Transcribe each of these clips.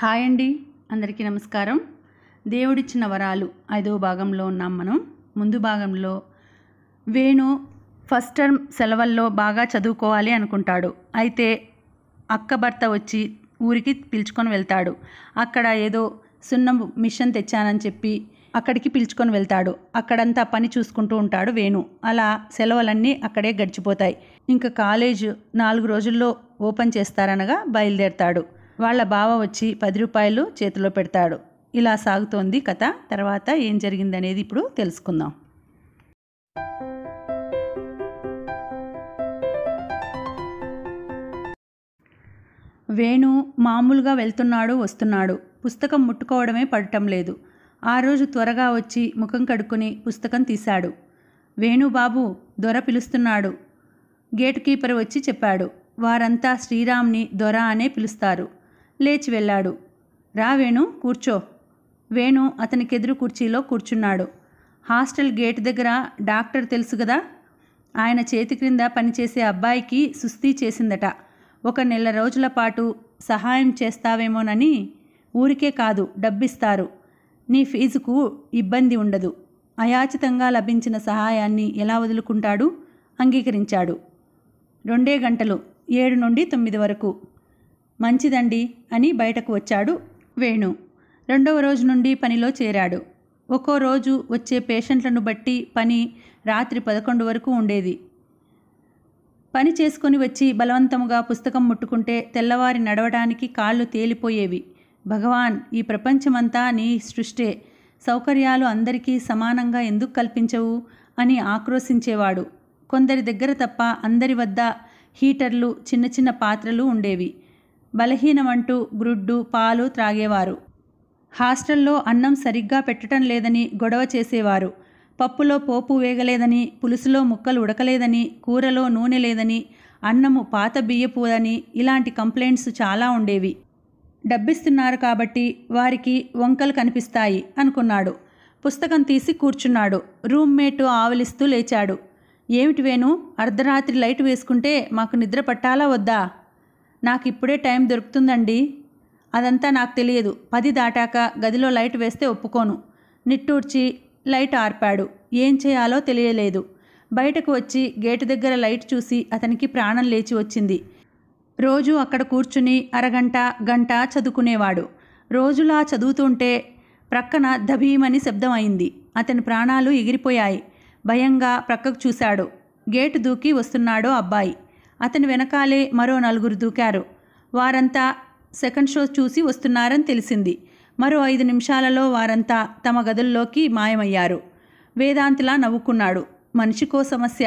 hi అండి అందరికీ నమస్కారం దేవుడిచ్చిన వరాలు ఐదవ భాగంలో ఉన్నాం మనం ముందు భాగంలో వేణు ఫస్ట్ టర్మ్ సెలవుల్లో బాగా చదువుకోవాలి అనుకుంటాడు అయితే అక్క భర్త వచ్చి ఊరికి పిలుచుకొని వెళ్తాడు అక్కడ ఏదో సున్నం మిషన్ తెచ్చానని చెప్పి అక్కడికి పిలుచుకొని వెళ్తాడు అక్కడంతా పని చూసుకుంటూ ఉంటాడు వేణు అలా సెలవులన్నీ అక్కడే గడిచిపోతాయి ఇంకా కాలేజ్ నాలుగు రోజుల్లో ఓపెన్ చేస్తారనగా బయలుదేరతాడు వాళ్ళ బావ వచ్చి పది రూపాయలు చేతిలో పెడతాడు ఇలా సాగుతోంది కథ తర్వాత ఏం జరిగిందనేది ఇప్పుడు తెలుసుకుందాం వేణు మామూలుగా వెళ్తున్నాడు వస్తున్నాడు పుస్తకం ముట్టుకోవడమే పడటం లేదు ఆ రోజు త్వరగా వచ్చి ముఖం కడుక్కుని పుస్తకం తీశాడు వేణుబాబు దొర పిలుస్తున్నాడు గేట్ కీపర్ వచ్చి చెప్పాడు వారంతా శ్రీరామ్ని దొర అనే పిలుస్తారు లేచి వెళ్ళాడు రా వేణు కూర్చో వేణు అతనికెదురు కుర్చీలో కూర్చున్నాడు హాస్టల్ గేట్ దగ్గర డాక్టర్ తెలుసు కదా ఆయన చేతి క్రింద పనిచేసే అబ్బాయికి సుస్థి చేసిందట ఒక నెల రోజుల పాటు సహాయం చేస్తావేమోనని ఊరికే కాదు డబ్బిస్తారు నీ ఫీజుకు ఇబ్బంది ఉండదు అయాచితంగా లభించిన సహాయాన్ని ఎలా వదులుకుంటాడు అంగీకరించాడు రెండే గంటలు ఏడు నుండి తొమ్మిది వరకు మంచిదండి అని బయటకు వచ్చాడు వేణు రెండవ రోజు నుండి పనిలో చేరాడు ఒక్కో రోజు వచ్చే పేషెంట్లను బట్టి పని రాత్రి పదకొండు వరకు ఉండేది పని చేసుకొని వచ్చి బలవంతముగా పుస్తకం ముట్టుకుంటే తెల్లవారి నడవడానికి కాళ్ళు తేలిపోయేవి భగవాన్ ఈ ప్రపంచమంతా నీ సృష్టే సౌకర్యాలు అందరికీ సమానంగా ఎందుకు కల్పించవు అని ఆక్రోశించేవాడు కొందరి దగ్గర తప్ప అందరి వద్ద హీటర్లు చిన్న చిన్న పాత్రలు ఉండేవి బలహీనమంటూ గ్రుడ్డు పాలు త్రాగేవారు హాస్టల్లో అన్నం సరిగ్గా పెట్టడం లేదని గొడవ చేసేవారు పప్పులో పోపు వేగలేదని పులుసులో ముక్కలు ఉడకలేదని కూరలో నూనె లేదని అన్నము పాత బియ్యపోదని ఇలాంటి కంప్లైంట్స్ చాలా ఉండేవి డబ్బిస్తున్నారు కాబట్టి వారికి వంకలు కనిపిస్తాయి అనుకున్నాడు పుస్తకం తీసి కూర్చున్నాడు రూమ్మేట్ ఆవలిస్తూ లేచాడు ఏమిటి వేణు అర్ధరాత్రి లైట్ వేసుకుంటే మాకు నిద్ర పట్టాలా వద్దా నాకు ఇప్పుడే టైం దొరుకుతుందండి అదంతా నాకు తెలియదు పది దాటాక గదిలో లైట్ వేస్తే ఒప్పుకోను నిట్టూర్చి లైట్ ఆర్పాడు ఏం చేయాలో తెలియలేదు బయటకు వచ్చి గేటు దగ్గర లైట్ చూసి అతనికి ప్రాణం లేచి వచ్చింది రోజు అక్కడ కూర్చుని అరగంట గంట చదువుకునేవాడు రోజులా చదువుతుంటే ప్రక్కన దభీమని శబ్దం అయింది అతని ప్రాణాలు ఎగిరిపోయాయి భయంగా ప్రక్కకు చూశాడు గేటు దూకి వస్తున్నాడో అబ్బాయి అతని వెనకాలే మరో నలుగురు దూకారు వారంతా సెకండ్ షో చూసి వస్తున్నారని తెలిసింది మరో ఐదు నిమిషాలలో వారంతా తమ గదుల్లోకి మాయమయ్యారు వేదాంతిలా నవ్వుకున్నాడు మనిషికో సమస్య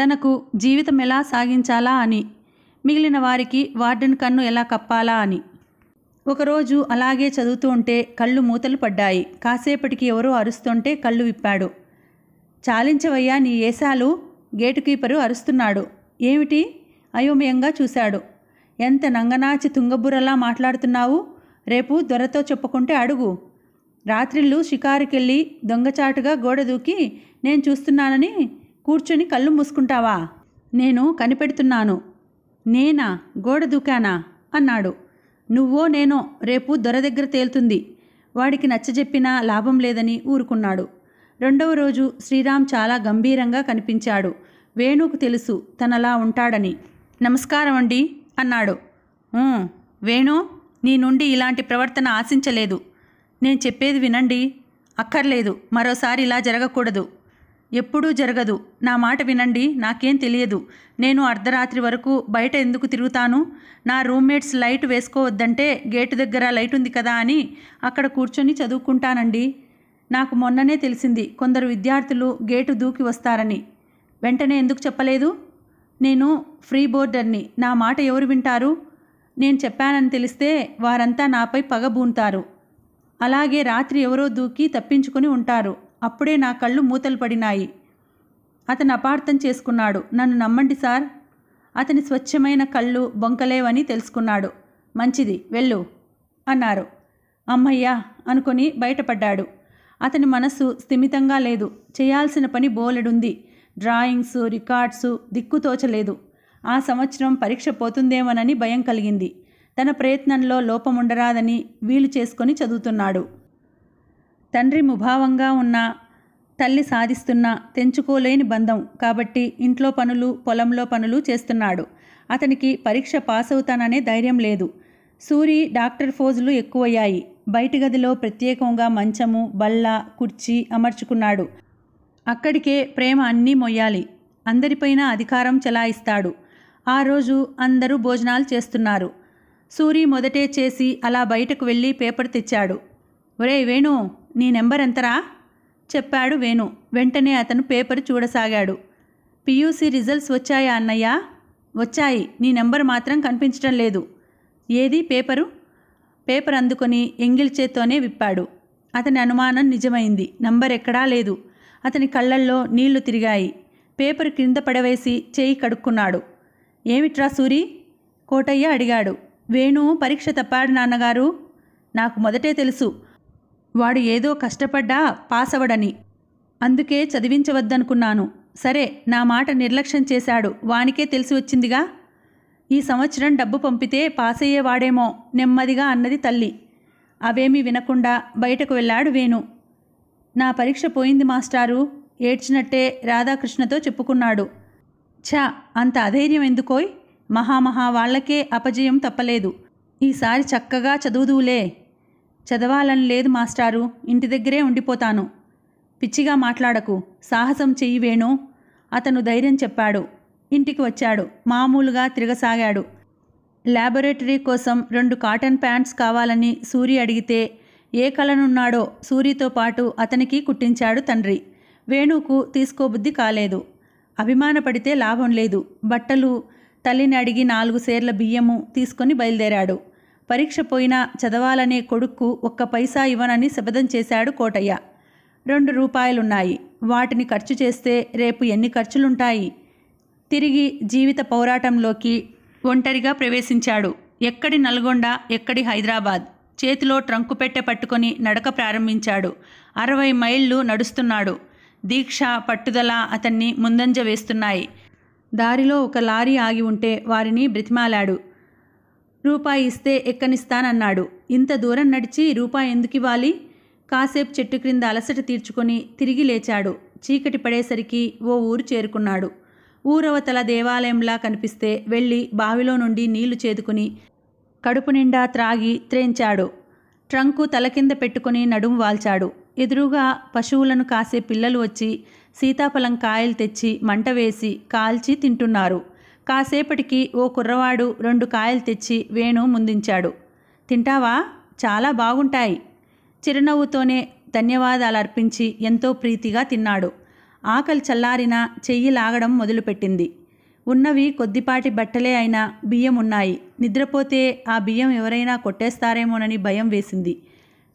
తనకు జీవితం ఎలా సాగించాలా అని మిగిలిన వారికి వార్డెన్ కన్ను ఎలా కప్పాలా అని ఒకరోజు అలాగే చదువుతూ ఉంటే కళ్ళు మూతలు పడ్డాయి కాసేపటికి ఎవరో అరుస్తుంటే కళ్ళు విప్పాడు చాలించవయ్యా నీ ఏశాలు గేటు కీపరు అరుస్తున్నాడు ఏమిటి అయోమయంగా చూశాడు ఎంత నంగనాచి తుంగబురలా మాట్లాడుతున్నావు రేపు దొరతో చెప్పుకుంటే అడుగు రాత్రిళ్ళు షికారుకెళ్ళి దొంగచాటుగా గోడ దూకి నేను చూస్తున్నానని కూర్చొని కళ్ళు మూసుకుంటావా నేను కనిపెడుతున్నాను నేనా గోడ దూకానా అన్నాడు నువ్వో నేనో రేపు దొర దగ్గర తేలుతుంది వాడికి నచ్చజెప్పినా లాభం లేదని ఊరుకున్నాడు రెండవ రోజు శ్రీరామ్ చాలా గంభీరంగా కనిపించాడు వేణుకు తెలుసు తనలా ఉంటాడని నమస్కారం అండి అన్నాడు వేణు నీ నుండి ఇలాంటి ప్రవర్తన ఆశించలేదు నేను చెప్పేది వినండి అక్కర్లేదు మరోసారి ఇలా జరగకూడదు ఎప్పుడూ జరగదు నా మాట వినండి నాకేం తెలియదు నేను అర్ధరాత్రి వరకు బయట ఎందుకు తిరుగుతాను నా రూమ్మేట్స్ లైట్ వేసుకోవద్దంటే గేటు దగ్గర లైట్ ఉంది కదా అని అక్కడ కూర్చొని చదువుకుంటానండి నాకు మొన్ననే తెలిసింది కొందరు విద్యార్థులు గేటు దూకి వస్తారని వెంటనే ఎందుకు చెప్పలేదు నేను ఫ్రీ బోర్డర్ని నా మాట ఎవరు వింటారు నేను చెప్పానని తెలిస్తే వారంతా నాపై పగబూంతారు అలాగే రాత్రి ఎవరో దూకి తప్పించుకుని ఉంటారు అప్పుడే నా కళ్ళు మూతలు పడినాయి అతను అపార్థం చేసుకున్నాడు నన్ను నమ్మండి సార్ అతని స్వచ్ఛమైన కళ్ళు బొంకలేవని తెలుసుకున్నాడు మంచిది వెళ్ళు అన్నారు అమ్మయ్యా అనుకొని బయటపడ్డాడు అతని మనసు స్థిమితంగా లేదు చేయాల్సిన పని బోలెడుంది డ్రాయింగ్స్ రికార్డ్స్ దిక్కుతోచలేదు ఆ సంవత్సరం పరీక్ష పోతుందేమోనని భయం కలిగింది తన ప్రయత్నంలో లోపముండరాదని వీలు చేసుకొని చదువుతున్నాడు తండ్రి ముభావంగా ఉన్న తల్లి సాధిస్తున్న తెంచుకోలేని బంధం కాబట్టి ఇంట్లో పనులు పొలంలో పనులు చేస్తున్నాడు అతనికి పరీక్ష పాస్ అవుతాననే ధైర్యం లేదు సూరి డాక్టర్ ఫోజులు ఎక్కువయ్యాయి బయటి గదిలో ప్రత్యేకంగా మంచము బల్ల కుర్చీ అమర్చుకున్నాడు అక్కడికే ప్రేమ అన్నీ మొయ్యాలి అందరిపైన అధికారం చెలాయిస్తాడు ఆ రోజు అందరూ భోజనాలు చేస్తున్నారు సూరి మొదటే చేసి అలా బయటకు వెళ్ళి పేపర్ తెచ్చాడు ఒరే వేణు నీ నెంబర్ ఎంతరా చెప్పాడు వేణు వెంటనే అతను పేపర్ చూడసాగాడు పియూసీ రిజల్ట్స్ వచ్చాయా అన్నయ్య వచ్చాయి నీ నెంబర్ మాత్రం కనిపించడం లేదు ఏది పేపరు పేపర్ అందుకొని ఎంగిల్ చేత్తోనే విప్పాడు అతని అనుమానం నిజమైంది నంబర్ ఎక్కడా లేదు అతని కళ్ళల్లో నీళ్లు తిరిగాయి పేపర్ క్రింద పడవేసి చేయి కడుక్కున్నాడు ఏమిట్రా సూరి కోటయ్య అడిగాడు వేణు పరీక్ష తప్పాడు నాన్నగారు నాకు మొదటే తెలుసు వాడు ఏదో కష్టపడ్డా పాసవడని అందుకే చదివించవద్దనుకున్నాను సరే నా మాట నిర్లక్ష్యం చేశాడు వానికే తెలిసి వచ్చిందిగా ఈ సంవత్సరం డబ్బు పంపితే పాసయ్యేవాడేమో నెమ్మదిగా అన్నది తల్లి అవేమీ వినకుండా బయటకు వెళ్ళాడు వేణు నా పరీక్ష పోయింది మాస్టారు ఏడ్చినట్టే రాధాకృష్ణతో చెప్పుకున్నాడు ఛా అంత అధైర్యం ఎందుకోయ్ మహామహా వాళ్లకే అపజయం తప్పలేదు ఈసారి చక్కగా చదువుదువులే చదవాలని లేదు మాస్టారు ఇంటి దగ్గరే ఉండిపోతాను పిచ్చిగా మాట్లాడకు సాహసం చెయ్యి వేణు అతను ధైర్యం చెప్పాడు ఇంటికి వచ్చాడు మామూలుగా తిరగసాగాడు ల్యాబొరేటరీ కోసం రెండు కాటన్ ప్యాంట్స్ కావాలని సూరి అడిగితే ఏ కలనున్నాడో సూరితో పాటు అతనికి కుట్టించాడు తండ్రి వేణుకు తీసుకోబుద్ధి కాలేదు అభిమానపడితే లాభం లేదు బట్టలు తల్లిని అడిగి నాలుగు సేర్ల బియ్యము తీసుకొని బయలుదేరాడు పరీక్ష పోయినా చదవాలనే కొడుక్కు ఒక్క పైసా ఇవ్వనని శపథం చేశాడు కోటయ్య రెండు రూపాయలున్నాయి వాటిని ఖర్చు చేస్తే రేపు ఎన్ని ఖర్చులుంటాయి తిరిగి జీవిత పోరాటంలోకి ఒంటరిగా ప్రవేశించాడు ఎక్కడి నల్గొండ ఎక్కడి హైదరాబాద్ చేతిలో ట్రంకు పెట్టె పట్టుకొని నడక ప్రారంభించాడు అరవై మైళ్ళు నడుస్తున్నాడు దీక్ష పట్టుదల అతన్ని ముందంజ వేస్తున్నాయి దారిలో ఒక లారీ ఆగి ఉంటే వారిని బ్రతిమాలాడు రూపాయి ఇస్తే ఎక్కనిస్తానన్నాడు ఇంత దూరం నడిచి రూపాయి ఎందుకు ఇవ్వాలి కాసేపు చెట్టు క్రింద అలసట తీర్చుకొని తిరిగి లేచాడు చీకటి పడేసరికి ఓ ఊరు చేరుకున్నాడు ఊరవతల దేవాలయంలా కనిపిస్తే వెళ్ళి బావిలో నుండి నీళ్లు చేదుకుని కడుపు నిండా త్రాగి త్రేంచాడు ట్రంకు తల కింద పెట్టుకుని నడుము వాల్చాడు ఎదురుగా పశువులను కాసే పిల్లలు వచ్చి సీతాఫలం కాయలు తెచ్చి మంట వేసి కాల్చి తింటున్నారు కాసేపటికి ఓ కుర్రవాడు రెండు కాయలు తెచ్చి వేణు ముందించాడు తింటావా చాలా బాగుంటాయి చిరునవ్వుతోనే ధన్యవాదాలు అర్పించి ఎంతో ప్రీతిగా తిన్నాడు ఆకలి చల్లారిన చెయ్యి లాగడం మొదలుపెట్టింది ఉన్నవి కొద్దిపాటి బట్టలే అయినా బియ్యం ఉన్నాయి నిద్రపోతే ఆ బియ్యం ఎవరైనా కొట్టేస్తారేమోనని భయం వేసింది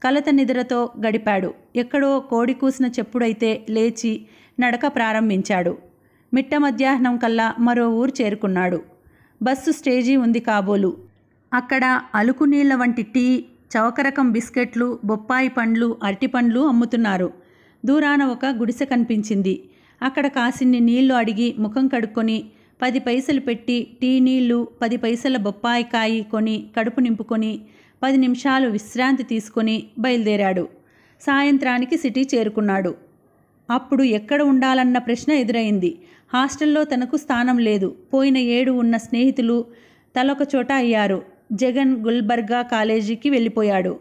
కలత నిద్రతో గడిపాడు ఎక్కడో కోడి కూసిన చెప్పుడైతే లేచి నడక ప్రారంభించాడు మిట్ట మధ్యాహ్నం కల్లా మరో ఊరు చేరుకున్నాడు బస్సు స్టేజీ ఉంది కాబోలు అక్కడ అలుకు నీళ్ల వంటి టీ చవకరకం బిస్కెట్లు బొప్పాయి పండ్లు అరటిపండ్లు అమ్ముతున్నారు దూరాన ఒక గుడిసె కనిపించింది అక్కడ కాసిన్ని నీళ్లు అడిగి ముఖం కడుక్కొని పది పైసలు పెట్టి టీ నీళ్లు పది పైసల బొప్పాయికాయి కొని కడుపు నింపుకొని పది నిమిషాలు విశ్రాంతి తీసుకొని బయలుదేరాడు సాయంత్రానికి సిటీ చేరుకున్నాడు అప్పుడు ఎక్కడ ఉండాలన్న ప్రశ్న ఎదురైంది హాస్టల్లో తనకు స్థానం లేదు పోయిన ఏడు ఉన్న స్నేహితులు తలొక చోట అయ్యారు జగన్ గుల్బర్గా కాలేజీకి వెళ్ళిపోయాడు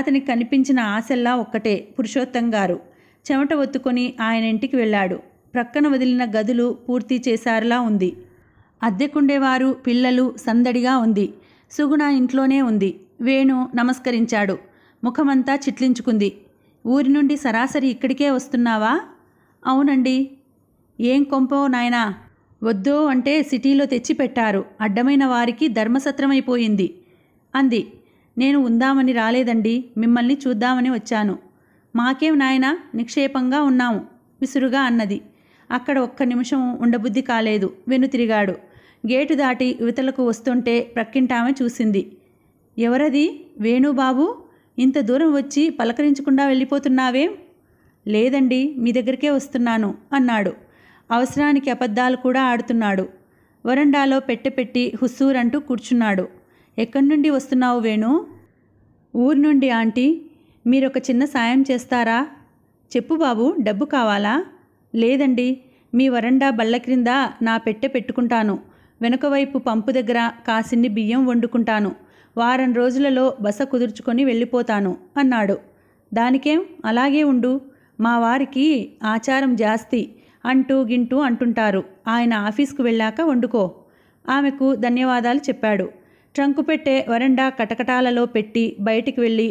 అతనికి కనిపించిన ఆశల్లా ఒక్కటే పురుషోత్తం గారు చెమట ఒత్తుకొని ఆయన ఇంటికి వెళ్ళాడు ప్రక్కన వదిలిన గదులు పూర్తి చేశారులా ఉంది అద్దెకుండేవారు పిల్లలు సందడిగా ఉంది సుగుణ ఇంట్లోనే ఉంది వేణు నమస్కరించాడు ముఖమంతా చిట్లించుకుంది ఊరి నుండి సరాసరి ఇక్కడికే వస్తున్నావా అవునండి ఏం కొంపో నాయనా వద్దో అంటే సిటీలో తెచ్చిపెట్టారు అడ్డమైన వారికి ధర్మసత్రమైపోయింది అంది నేను ఉందామని రాలేదండి మిమ్మల్ని చూద్దామని వచ్చాను మాకేం నాయనా నిక్షేపంగా ఉన్నాము విసురుగా అన్నది అక్కడ ఒక్క నిమిషం ఉండబుద్ధి కాలేదు వెనుతిరిగాడు గేటు దాటి యువతలకు వస్తుంటే ప్రక్కింటామె చూసింది ఎవరది వేణుబాబు ఇంత దూరం వచ్చి పలకరించకుండా వెళ్ళిపోతున్నావేం లేదండి మీ దగ్గరికే వస్తున్నాను అన్నాడు అవసరానికి అబద్ధాలు కూడా ఆడుతున్నాడు వరండాలో పెట్టెపెట్టి హుస్సూరంటూ కూర్చున్నాడు ఎక్కడి నుండి వస్తున్నావు వేణు ఊరు నుండి ఆంటీ మీరొక చిన్న సాయం చేస్తారా చెప్పు బాబు డబ్బు కావాలా లేదండి మీ వరండా బళ్ళ క్రింద నా పెట్టె పెట్టుకుంటాను వెనుకవైపు పంపు దగ్గర కాసిన్ని బియ్యం వండుకుంటాను వారం రోజులలో బస కుదుర్చుకొని వెళ్ళిపోతాను అన్నాడు దానికేం అలాగే ఉండు మా వారికి ఆచారం జాస్తి అంటూ గింటూ అంటుంటారు ఆయన ఆఫీస్కు వెళ్ళాక వండుకో ఆమెకు ధన్యవాదాలు చెప్పాడు ట్రంకు పెట్టే వరండా కటకటాలలో పెట్టి బయటికి వెళ్ళి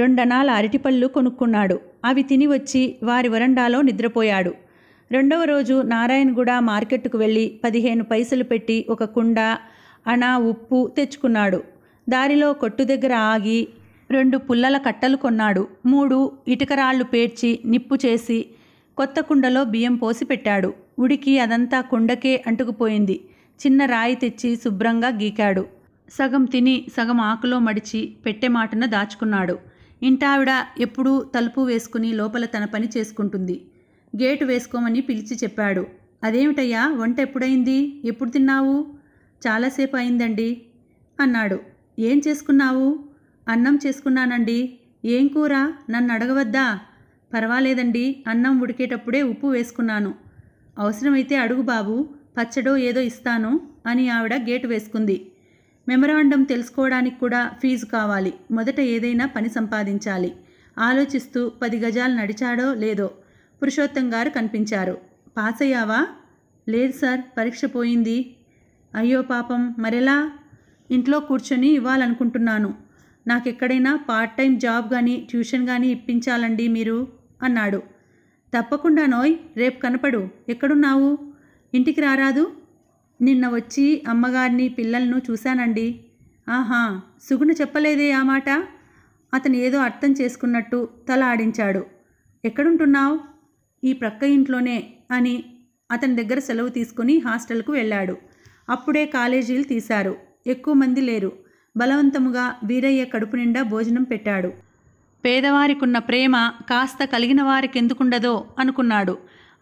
రెండనాల అరటిపళ్ళు కొనుక్కున్నాడు అవి తిని వచ్చి వారి వరండాలో నిద్రపోయాడు రెండవ రోజు నారాయణగూడ మార్కెట్కు వెళ్ళి పదిహేను పైసలు పెట్టి ఒక కుండ అణ ఉప్పు తెచ్చుకున్నాడు దారిలో కొట్టు దగ్గర ఆగి రెండు పుల్లల కట్టలు కొన్నాడు మూడు ఇటుకరాళ్ళు పేర్చి నిప్పు చేసి కొత్త కుండలో బియ్యం పోసి పెట్టాడు ఉడికి అదంతా కుండకే అంటుకుపోయింది చిన్న రాయి తెచ్చి శుభ్రంగా గీకాడు సగం తిని సగం ఆకులో మడిచి పెట్టె మాటను దాచుకున్నాడు ఇంటావిడ ఎప్పుడూ తలుపు వేసుకుని లోపల తన పని చేసుకుంటుంది గేటు వేసుకోమని పిలిచి చెప్పాడు అదేమిటయ్యా వంట ఎప్పుడైంది ఎప్పుడు తిన్నావు చాలాసేపు అయిందండి అన్నాడు ఏం చేసుకున్నావు అన్నం చేసుకున్నానండి ఏం కూర నన్ను అడగవద్దా పర్వాలేదండి అన్నం ఉడికేటప్పుడే ఉప్పు వేసుకున్నాను అవసరమైతే అడుగు బాబు పచ్చడో ఏదో ఇస్తాను అని ఆవిడ గేటు వేసుకుంది మెమరాండం తెలుసుకోవడానికి కూడా ఫీజు కావాలి మొదట ఏదైనా పని సంపాదించాలి ఆలోచిస్తూ పది గజాలు నడిచాడో లేదో పురుషోత్తం గారు కనిపించారు పాస్ అయ్యావా లేదు సార్ పరీక్ష పోయింది అయ్యో పాపం మరెలా ఇంట్లో కూర్చొని ఇవ్వాలనుకుంటున్నాను నాకెక్కడైనా పార్ట్ టైం జాబ్ కానీ ట్యూషన్ కానీ ఇప్పించాలండి మీరు అన్నాడు తప్పకుండా నోయ్ రేపు కనపడు ఎక్కడున్నావు ఇంటికి రారాదు నిన్న వచ్చి అమ్మగారిని పిల్లలను చూశానండి ఆహా సుగుణ చెప్పలేదే ఆ మాట అతను ఏదో అర్థం చేసుకున్నట్టు తల ఆడించాడు ఎక్కడుంటున్నావు ఈ ప్రక్క ఇంట్లోనే అని అతని దగ్గర సెలవు తీసుకుని హాస్టల్కు వెళ్ళాడు అప్పుడే కాలేజీలు తీశారు ఎక్కువ మంది లేరు బలవంతముగా వీరయ్య కడుపు నిండా భోజనం పెట్టాడు పేదవారికున్న ప్రేమ కాస్త కలిగిన ఎందుకుండదో అనుకున్నాడు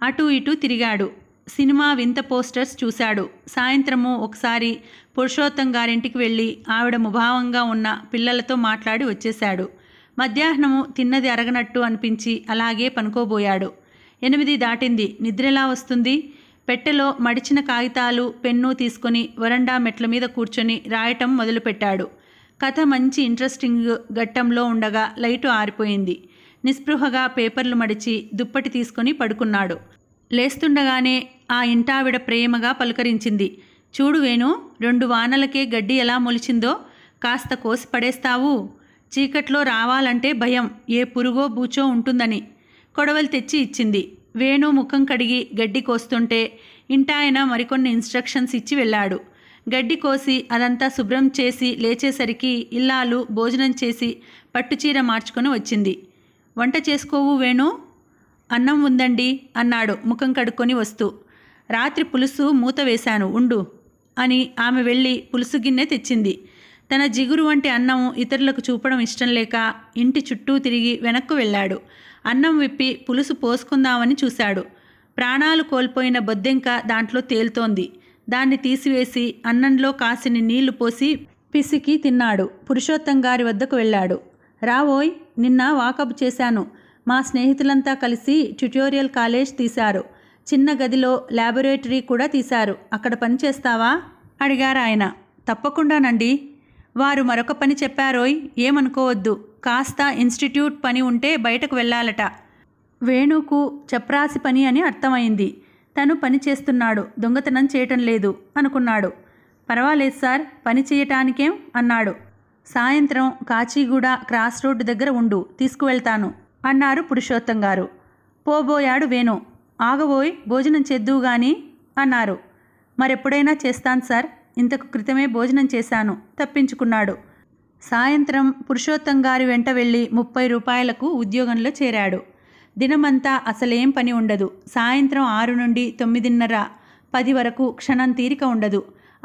అటూ ఇటూ తిరిగాడు సినిమా వింత పోస్టర్స్ చూశాడు సాయంత్రము ఒకసారి పురుషోత్తం గారింటికి వెళ్ళి ఆవిడ ముభావంగా ఉన్న పిల్లలతో మాట్లాడి వచ్చేశాడు మధ్యాహ్నము తిన్నది అరగనట్టు అనిపించి అలాగే పనుకోబోయాడు ఎనిమిది దాటింది నిద్రెలా వస్తుంది పెట్టెలో మడిచిన కాగితాలు పెన్ను తీసుకుని వరండా మెట్ల మీద కూర్చొని రాయటం మొదలుపెట్టాడు కథ మంచి ఇంట్రెస్టింగ్ ఘట్టంలో ఉండగా లైటు ఆరిపోయింది నిస్పృహగా పేపర్లు మడిచి దుప్పటి తీసుకుని పడుకున్నాడు లేస్తుండగానే ఆ ఇంటావిడ ప్రేమగా పలకరించింది చూడు వేణు రెండు వానలకే గడ్డి ఎలా మొలిచిందో కాస్త కోసి పడేస్తావు చీకట్లో రావాలంటే భయం ఏ పురుగో బూచో ఉంటుందని కొడవలు తెచ్చి ఇచ్చింది వేణు ముఖం కడిగి గడ్డి కోస్తుంటే ఇంటాయన మరికొన్ని ఇన్స్ట్రక్షన్స్ ఇచ్చి వెళ్ళాడు గడ్డి కోసి అదంతా శుభ్రం చేసి లేచేసరికి ఇల్లాలు భోజనం చేసి పట్టుచీర మార్చుకొని వచ్చింది వంట చేసుకోవు వేణు అన్నం ఉందండి అన్నాడు ముఖం కడుక్కొని వస్తూ రాత్రి పులుసు మూత వేశాను ఉండు అని ఆమె వెళ్ళి పులుసు గిన్నె తెచ్చింది తన జిగురు వంటి అన్నం ఇతరులకు చూపడం ఇష్టం లేక ఇంటి చుట్టూ తిరిగి వెనక్కు వెళ్ళాడు అన్నం విప్పి పులుసు పోసుకుందామని చూశాడు ప్రాణాలు కోల్పోయిన బొద్దెంక దాంట్లో తేలుతోంది దాన్ని తీసివేసి అన్నంలో కాసిని నీళ్లు పోసి పిసికి తిన్నాడు పురుషోత్తం గారి వద్దకు వెళ్ళాడు రావోయ్ నిన్న వాకప్ చేశాను మా స్నేహితులంతా కలిసి ట్యుటోరియల్ కాలేజ్ తీశారు చిన్న గదిలో ల్యాబొరేటరీ కూడా తీశారు అక్కడ పని చేస్తావా అడిగారు ఆయన తప్పకుండానండి వారు మరొక పని చెప్పారోయ్ ఏమనుకోవద్దు కాస్త ఇన్స్టిట్యూట్ పని ఉంటే బయటకు వెళ్ళాలట వేణుకు చప్రాసి పని అని అర్థమైంది తను పని చేస్తున్నాడు దొంగతనం చేయటం లేదు అనుకున్నాడు పర్వాలేదు సార్ పని చేయటానికేం అన్నాడు సాయంత్రం కాచిగూడ క్రాస్ రోడ్డు దగ్గర ఉండు తీసుకువెళ్తాను అన్నారు పురుషోత్తం గారు పోబోయాడు వేణు ఆగబోయి భోజనం చేద్దువు గాని అన్నారు మరెప్పుడైనా చేస్తాను సార్ ఇంతకు క్రితమే భోజనం చేశాను తప్పించుకున్నాడు సాయంత్రం పురుషోత్తం గారి వెంట వెళ్ళి ముప్పై రూపాయలకు ఉద్యోగంలో చేరాడు దినమంతా అసలేం పని ఉండదు సాయంత్రం ఆరు నుండి తొమ్మిదిన్నర పది వరకు క్షణం తీరిక ఉండదు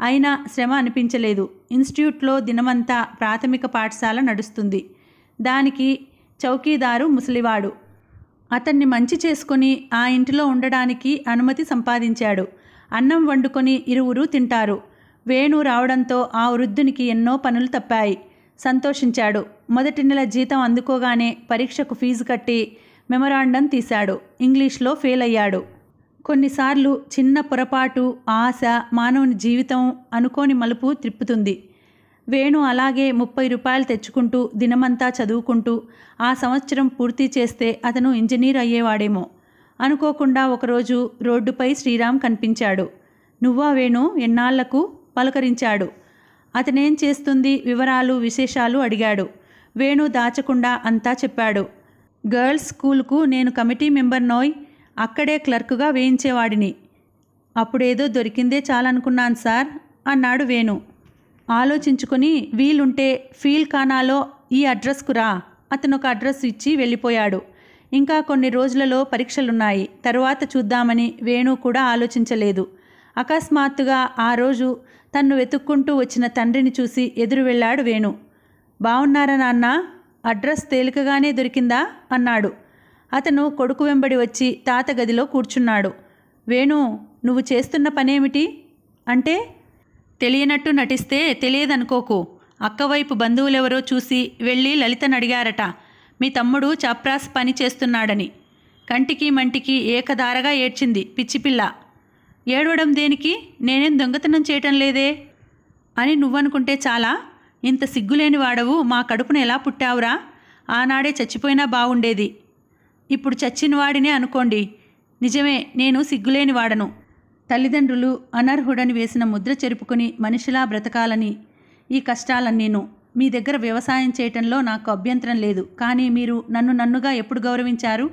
అయినా శ్రమ అనిపించలేదు ఇన్స్టిట్యూట్లో దినమంతా ప్రాథమిక పాఠశాల నడుస్తుంది దానికి చౌకీదారు ముసలివాడు అతన్ని మంచి చేసుకుని ఆ ఇంటిలో ఉండడానికి అనుమతి సంపాదించాడు అన్నం వండుకొని ఇరువురు తింటారు వేణు రావడంతో ఆ వృద్ధునికి ఎన్నో పనులు తప్పాయి సంతోషించాడు మొదటి నెల జీతం అందుకోగానే పరీక్షకు ఫీజు కట్టి మెమరాండం తీశాడు ఇంగ్లీష్లో ఫెయిల్ అయ్యాడు కొన్నిసార్లు చిన్న పొరపాటు ఆశ మానవుని జీవితం అనుకోని మలుపు త్రిప్పుతుంది వేణు అలాగే ముప్పై రూపాయలు తెచ్చుకుంటూ దినమంతా చదువుకుంటూ ఆ సంవత్సరం పూర్తి చేస్తే అతను ఇంజనీర్ అయ్యేవాడేమో అనుకోకుండా ఒకరోజు రోడ్డుపై శ్రీరామ్ కనిపించాడు నువ్వా వేణు ఎన్నాళ్లకు పలకరించాడు అతనేం చేస్తుంది వివరాలు విశేషాలు అడిగాడు వేణు దాచకుండా అంతా చెప్పాడు గర్ల్స్ స్కూల్కు నేను కమిటీ మెంబర్ నోయ్ అక్కడే క్లర్కుగా వేయించేవాడిని అప్పుడేదో దొరికిందే చాలనుకున్నాను సార్ అన్నాడు వేణు ఆలోచించుకుని వీలుంటే ఫీల్ కానాలో ఈ అడ్రస్కు రా అతను ఒక అడ్రస్ ఇచ్చి వెళ్ళిపోయాడు ఇంకా కొన్ని రోజులలో పరీక్షలున్నాయి తరువాత చూద్దామని వేణు కూడా ఆలోచించలేదు అకస్మాత్తుగా ఆ రోజు తన్ను వెతుక్కుంటూ వచ్చిన తండ్రిని చూసి ఎదురు వెళ్ళాడు వేణు బావున్నారా నాన్న అడ్రస్ తేలికగానే దొరికిందా అన్నాడు అతను కొడుకు వెంబడి వచ్చి తాత గదిలో కూర్చున్నాడు వేణు నువ్వు చేస్తున్న పనేమిటి అంటే తెలియనట్టు నటిస్తే తెలియదనుకోకు అక్కవైపు బంధువులెవరో చూసి వెళ్ళి లలితను అడిగారట మీ తమ్ముడు చప్రాస్ పని చేస్తున్నాడని కంటికి మంటికి ఏకధారగా ఏడ్చింది పిచ్చిపిల్ల ఏడవడం దేనికి నేనేం దొంగతనం చేయటం లేదే అని నువ్వనుకుంటే చాలా ఇంత సిగ్గులేని వాడవు మా కడుపును ఎలా పుట్టావురా ఆనాడే చచ్చిపోయినా బాగుండేది ఇప్పుడు చచ్చిన వాడినే అనుకోండి నిజమే నేను సిగ్గులేని వాడను తల్లిదండ్రులు అనర్హుడని వేసిన ముద్ర చెరుపుకుని మనిషిలా బ్రతకాలని ఈ కష్టాలన్నీను మీ దగ్గర వ్యవసాయం చేయటంలో నాకు అభ్యంతరం లేదు కానీ మీరు నన్ను నన్నుగా ఎప్పుడు గౌరవించారు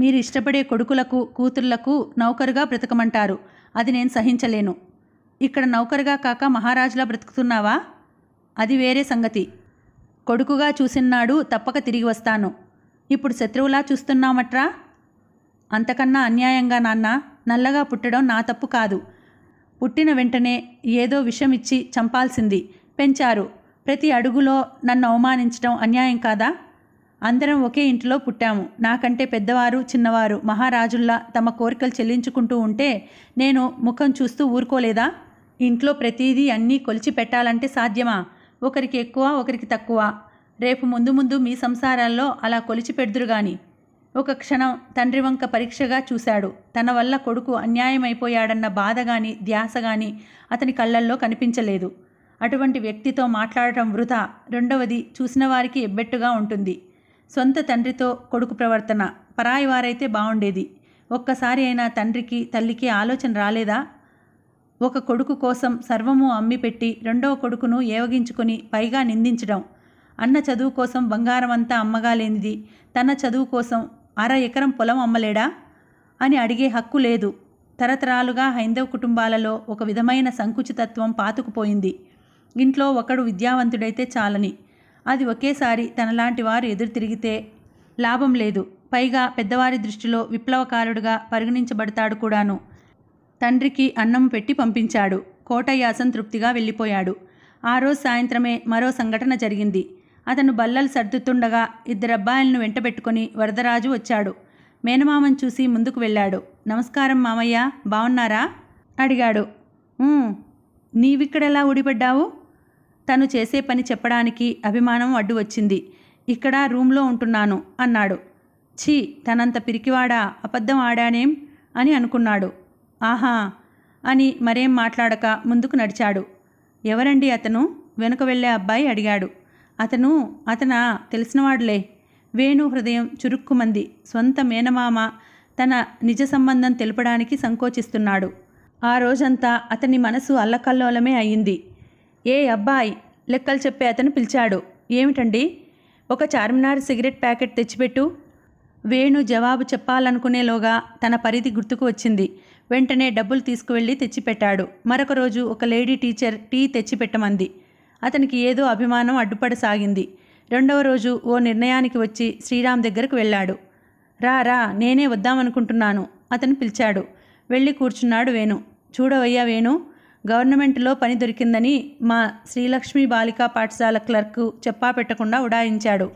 మీరు ఇష్టపడే కొడుకులకు కూతుర్లకు నౌకరుగా బ్రతకమంటారు అది నేను సహించలేను ఇక్కడ నౌకరుగా కాక మహారాజులా బ్రతుకుతున్నావా అది వేరే సంగతి కొడుకుగా చూసిన్నాడు తప్పక తిరిగి వస్తాను ఇప్పుడు శత్రువులా చూస్తున్నామట్రా అంతకన్నా అన్యాయంగా నాన్నా నల్లగా పుట్టడం నా తప్పు కాదు పుట్టిన వెంటనే ఏదో విషం ఇచ్చి చంపాల్సింది పెంచారు ప్రతి అడుగులో నన్ను అవమానించడం అన్యాయం కాదా అందరం ఒకే ఇంటిలో పుట్టాము నాకంటే పెద్దవారు చిన్నవారు మహారాజుల్లా తమ కోరికలు చెల్లించుకుంటూ ఉంటే నేను ముఖం చూస్తూ ఊరుకోలేదా ఇంట్లో ప్రతిదీ అన్నీ కొలిచి పెట్టాలంటే సాధ్యమా ఒకరికి ఎక్కువ ఒకరికి తక్కువ రేపు ముందు ముందు మీ సంసారాల్లో అలా కొలిచి పెడుదురు కానీ ఒక క్షణం తండ్రి వంక పరీక్షగా చూశాడు తన వల్ల కొడుకు అన్యాయమైపోయాడన్న బాధ గాని ధ్యాస గాని అతని కళ్ళల్లో కనిపించలేదు అటువంటి వ్యక్తితో మాట్లాడటం వృధా రెండవది చూసిన వారికి ఎబ్బెట్టుగా ఉంటుంది సొంత తండ్రితో కొడుకు ప్రవర్తన పరాయి వారైతే బాగుండేది ఒక్కసారి అయినా తండ్రికి తల్లికి ఆలోచన రాలేదా ఒక కొడుకు కోసం సర్వము అమ్మిపెట్టి రెండవ కొడుకును ఏవగించుకుని పైగా నిందించడం అన్న చదువు కోసం బంగారం అంతా అమ్మగాలేనిది తన చదువు కోసం అర ఎకరం పొలం అమ్మలేడా అని అడిగే హక్కు లేదు తరతరాలుగా హైందవ కుటుంబాలలో ఒక విధమైన సంకుచితత్వం పాతుకుపోయింది ఇంట్లో ఒకడు విద్యావంతుడైతే చాలని అది ఒకేసారి తనలాంటి వారు ఎదురు తిరిగితే లాభం లేదు పైగా పెద్దవారి దృష్టిలో విప్లవకారుడుగా పరిగణించబడతాడు కూడాను తండ్రికి అన్నం పెట్టి పంపించాడు కోటయ్య అసంతృప్తిగా వెళ్ళిపోయాడు ఆ రోజు సాయంత్రమే మరో సంఘటన జరిగింది అతను బల్లలు సర్దుతుండగా ఇద్దరు అబ్బాయిలను వెంటబెట్టుకుని వరదరాజు వచ్చాడు మేనమామను చూసి ముందుకు వెళ్ళాడు నమస్కారం మామయ్య బాగున్నారా అడిగాడు నీవిక్కడెలా ఊడిపడ్డావు తను చేసే పని చెప్పడానికి అభిమానం అడ్డు వచ్చింది ఇక్కడ రూమ్లో ఉంటున్నాను అన్నాడు ఛీ తనంత పిరికివాడా అబద్ధం ఆడానేం అని అనుకున్నాడు ఆహా అని మరేం మాట్లాడక ముందుకు నడిచాడు ఎవరండి అతను వెనుక వెళ్ళే అబ్బాయి అడిగాడు అతను అతనా తెలిసినవాడులే వేణు హృదయం చురుక్కుమంది సొంత మేనమామ తన నిజ సంబంధం తెలపడానికి సంకోచిస్తున్నాడు ఆ రోజంతా అతని మనసు అల్లకల్లోలమే అయింది ఏ అబ్బాయి లెక్కలు చెప్పే అతను పిలిచాడు ఏమిటండి ఒక చార్మినార్ సిగరెట్ ప్యాకెట్ తెచ్చిపెట్టు వేణు జవాబు చెప్పాలనుకునేలోగా తన పరిధి గుర్తుకు వచ్చింది వెంటనే డబ్బులు తీసుకువెళ్ళి తెచ్చిపెట్టాడు మరొక రోజు ఒక లేడీ టీచర్ టీ తెచ్చిపెట్టమంది అతనికి ఏదో అభిమానం అడ్డుపడసాగింది రెండవ రోజు ఓ నిర్ణయానికి వచ్చి శ్రీరామ్ దగ్గరకు వెళ్ళాడు రా రా నేనే వద్దామనుకుంటున్నాను అతను పిలిచాడు వెళ్ళి కూర్చున్నాడు వేణు చూడవయ్యా వేణు గవర్నమెంట్లో పని దొరికిందని మా శ్రీలక్ష్మి బాలికా పాఠశాల క్లర్కు చెప్పా పెట్టకుండా ఉడాయించాడు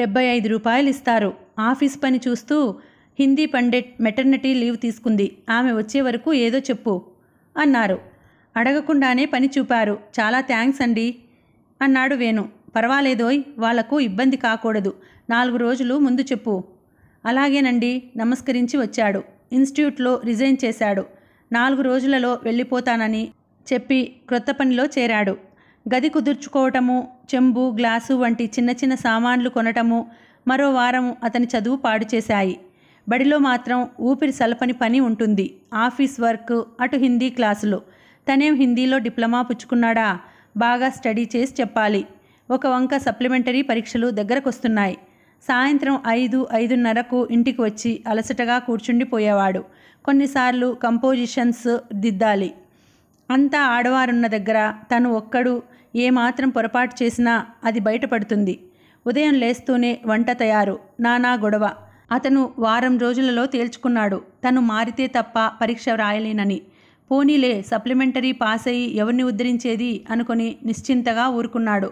డెబ్బై ఐదు రూపాయలు ఇస్తారు ఆఫీస్ పని చూస్తూ హిందీ పండిట్ మెటర్నిటీ లీవ్ తీసుకుంది ఆమె వచ్చే వరకు ఏదో చెప్పు అన్నారు అడగకుండానే పని చూపారు చాలా థ్యాంక్స్ అండి అన్నాడు వేణు పర్వాలేదోయ్ వాళ్లకు ఇబ్బంది కాకూడదు నాలుగు రోజులు ముందు చెప్పు అలాగేనండి నమస్కరించి వచ్చాడు ఇన్స్టిట్యూట్లో రిజైన్ చేశాడు నాలుగు రోజులలో వెళ్ళిపోతానని చెప్పి క్రొత్త పనిలో చేరాడు గది కుదుర్చుకోవటము చెంబు గ్లాసు వంటి చిన్న చిన్న సామాన్లు కొనటము మరో వారం అతని చదువు పాడు చేశాయి బడిలో మాత్రం ఊపిరి సలపని పని ఉంటుంది ఆఫీస్ వర్క్ అటు హిందీ క్లాసులు తనేం హిందీలో డిప్లొమా పుచ్చుకున్నాడా బాగా స్టడీ చేసి చెప్పాలి ఒక వంక సప్లిమెంటరీ పరీక్షలు దగ్గరకొస్తున్నాయి సాయంత్రం ఐదు ఐదున్నరకు ఇంటికి వచ్చి అలసటగా కూర్చుండిపోయేవాడు కొన్నిసార్లు కంపోజిషన్స్ దిద్దాలి అంతా ఆడవారున్న దగ్గర తను ఒక్కడు ఏమాత్రం పొరపాటు చేసినా అది బయటపడుతుంది ఉదయం లేస్తూనే వంట తయారు నానా గొడవ అతను వారం రోజులలో తేల్చుకున్నాడు తను మారితే తప్ప పరీక్ష వ్రాయలేనని పోనీలే సప్లిమెంటరీ పాస్ అయ్యి ఎవరిని ఉద్ధరించేది అనుకుని నిశ్చింతగా ఊరుకున్నాడు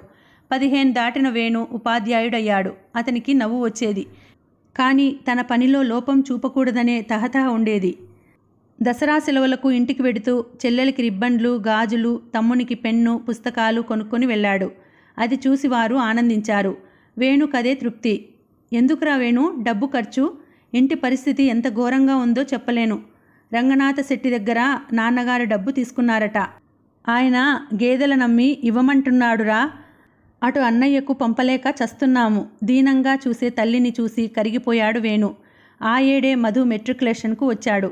పదిహేను దాటిన వేణు ఉపాధ్యాయుడయ్యాడు అతనికి నవ్వు వచ్చేది కానీ తన పనిలో లోపం చూపకూడదనే తహతహ ఉండేది దసరా సెలవులకు ఇంటికి వెడుతూ చెల్లెలకి రిబ్బన్లు గాజులు తమ్మునికి పెన్ను పుస్తకాలు కొనుక్కొని వెళ్ళాడు అది చూసి వారు ఆనందించారు వేణుకదే తృప్తి ఎందుకురా వేణు డబ్బు ఖర్చు ఇంటి పరిస్థితి ఎంత ఘోరంగా ఉందో చెప్పలేను రంగనాథ శెట్టి దగ్గర నాన్నగారు డబ్బు తీసుకున్నారట ఆయన గేదెల నమ్మి ఇవ్వమంటున్నాడురా అటు అన్నయ్యకు పంపలేక చస్తున్నాము దీనంగా చూసే తల్లిని చూసి కరిగిపోయాడు వేణు ఆ ఏడే మధు మెట్రికులేషన్కు వచ్చాడు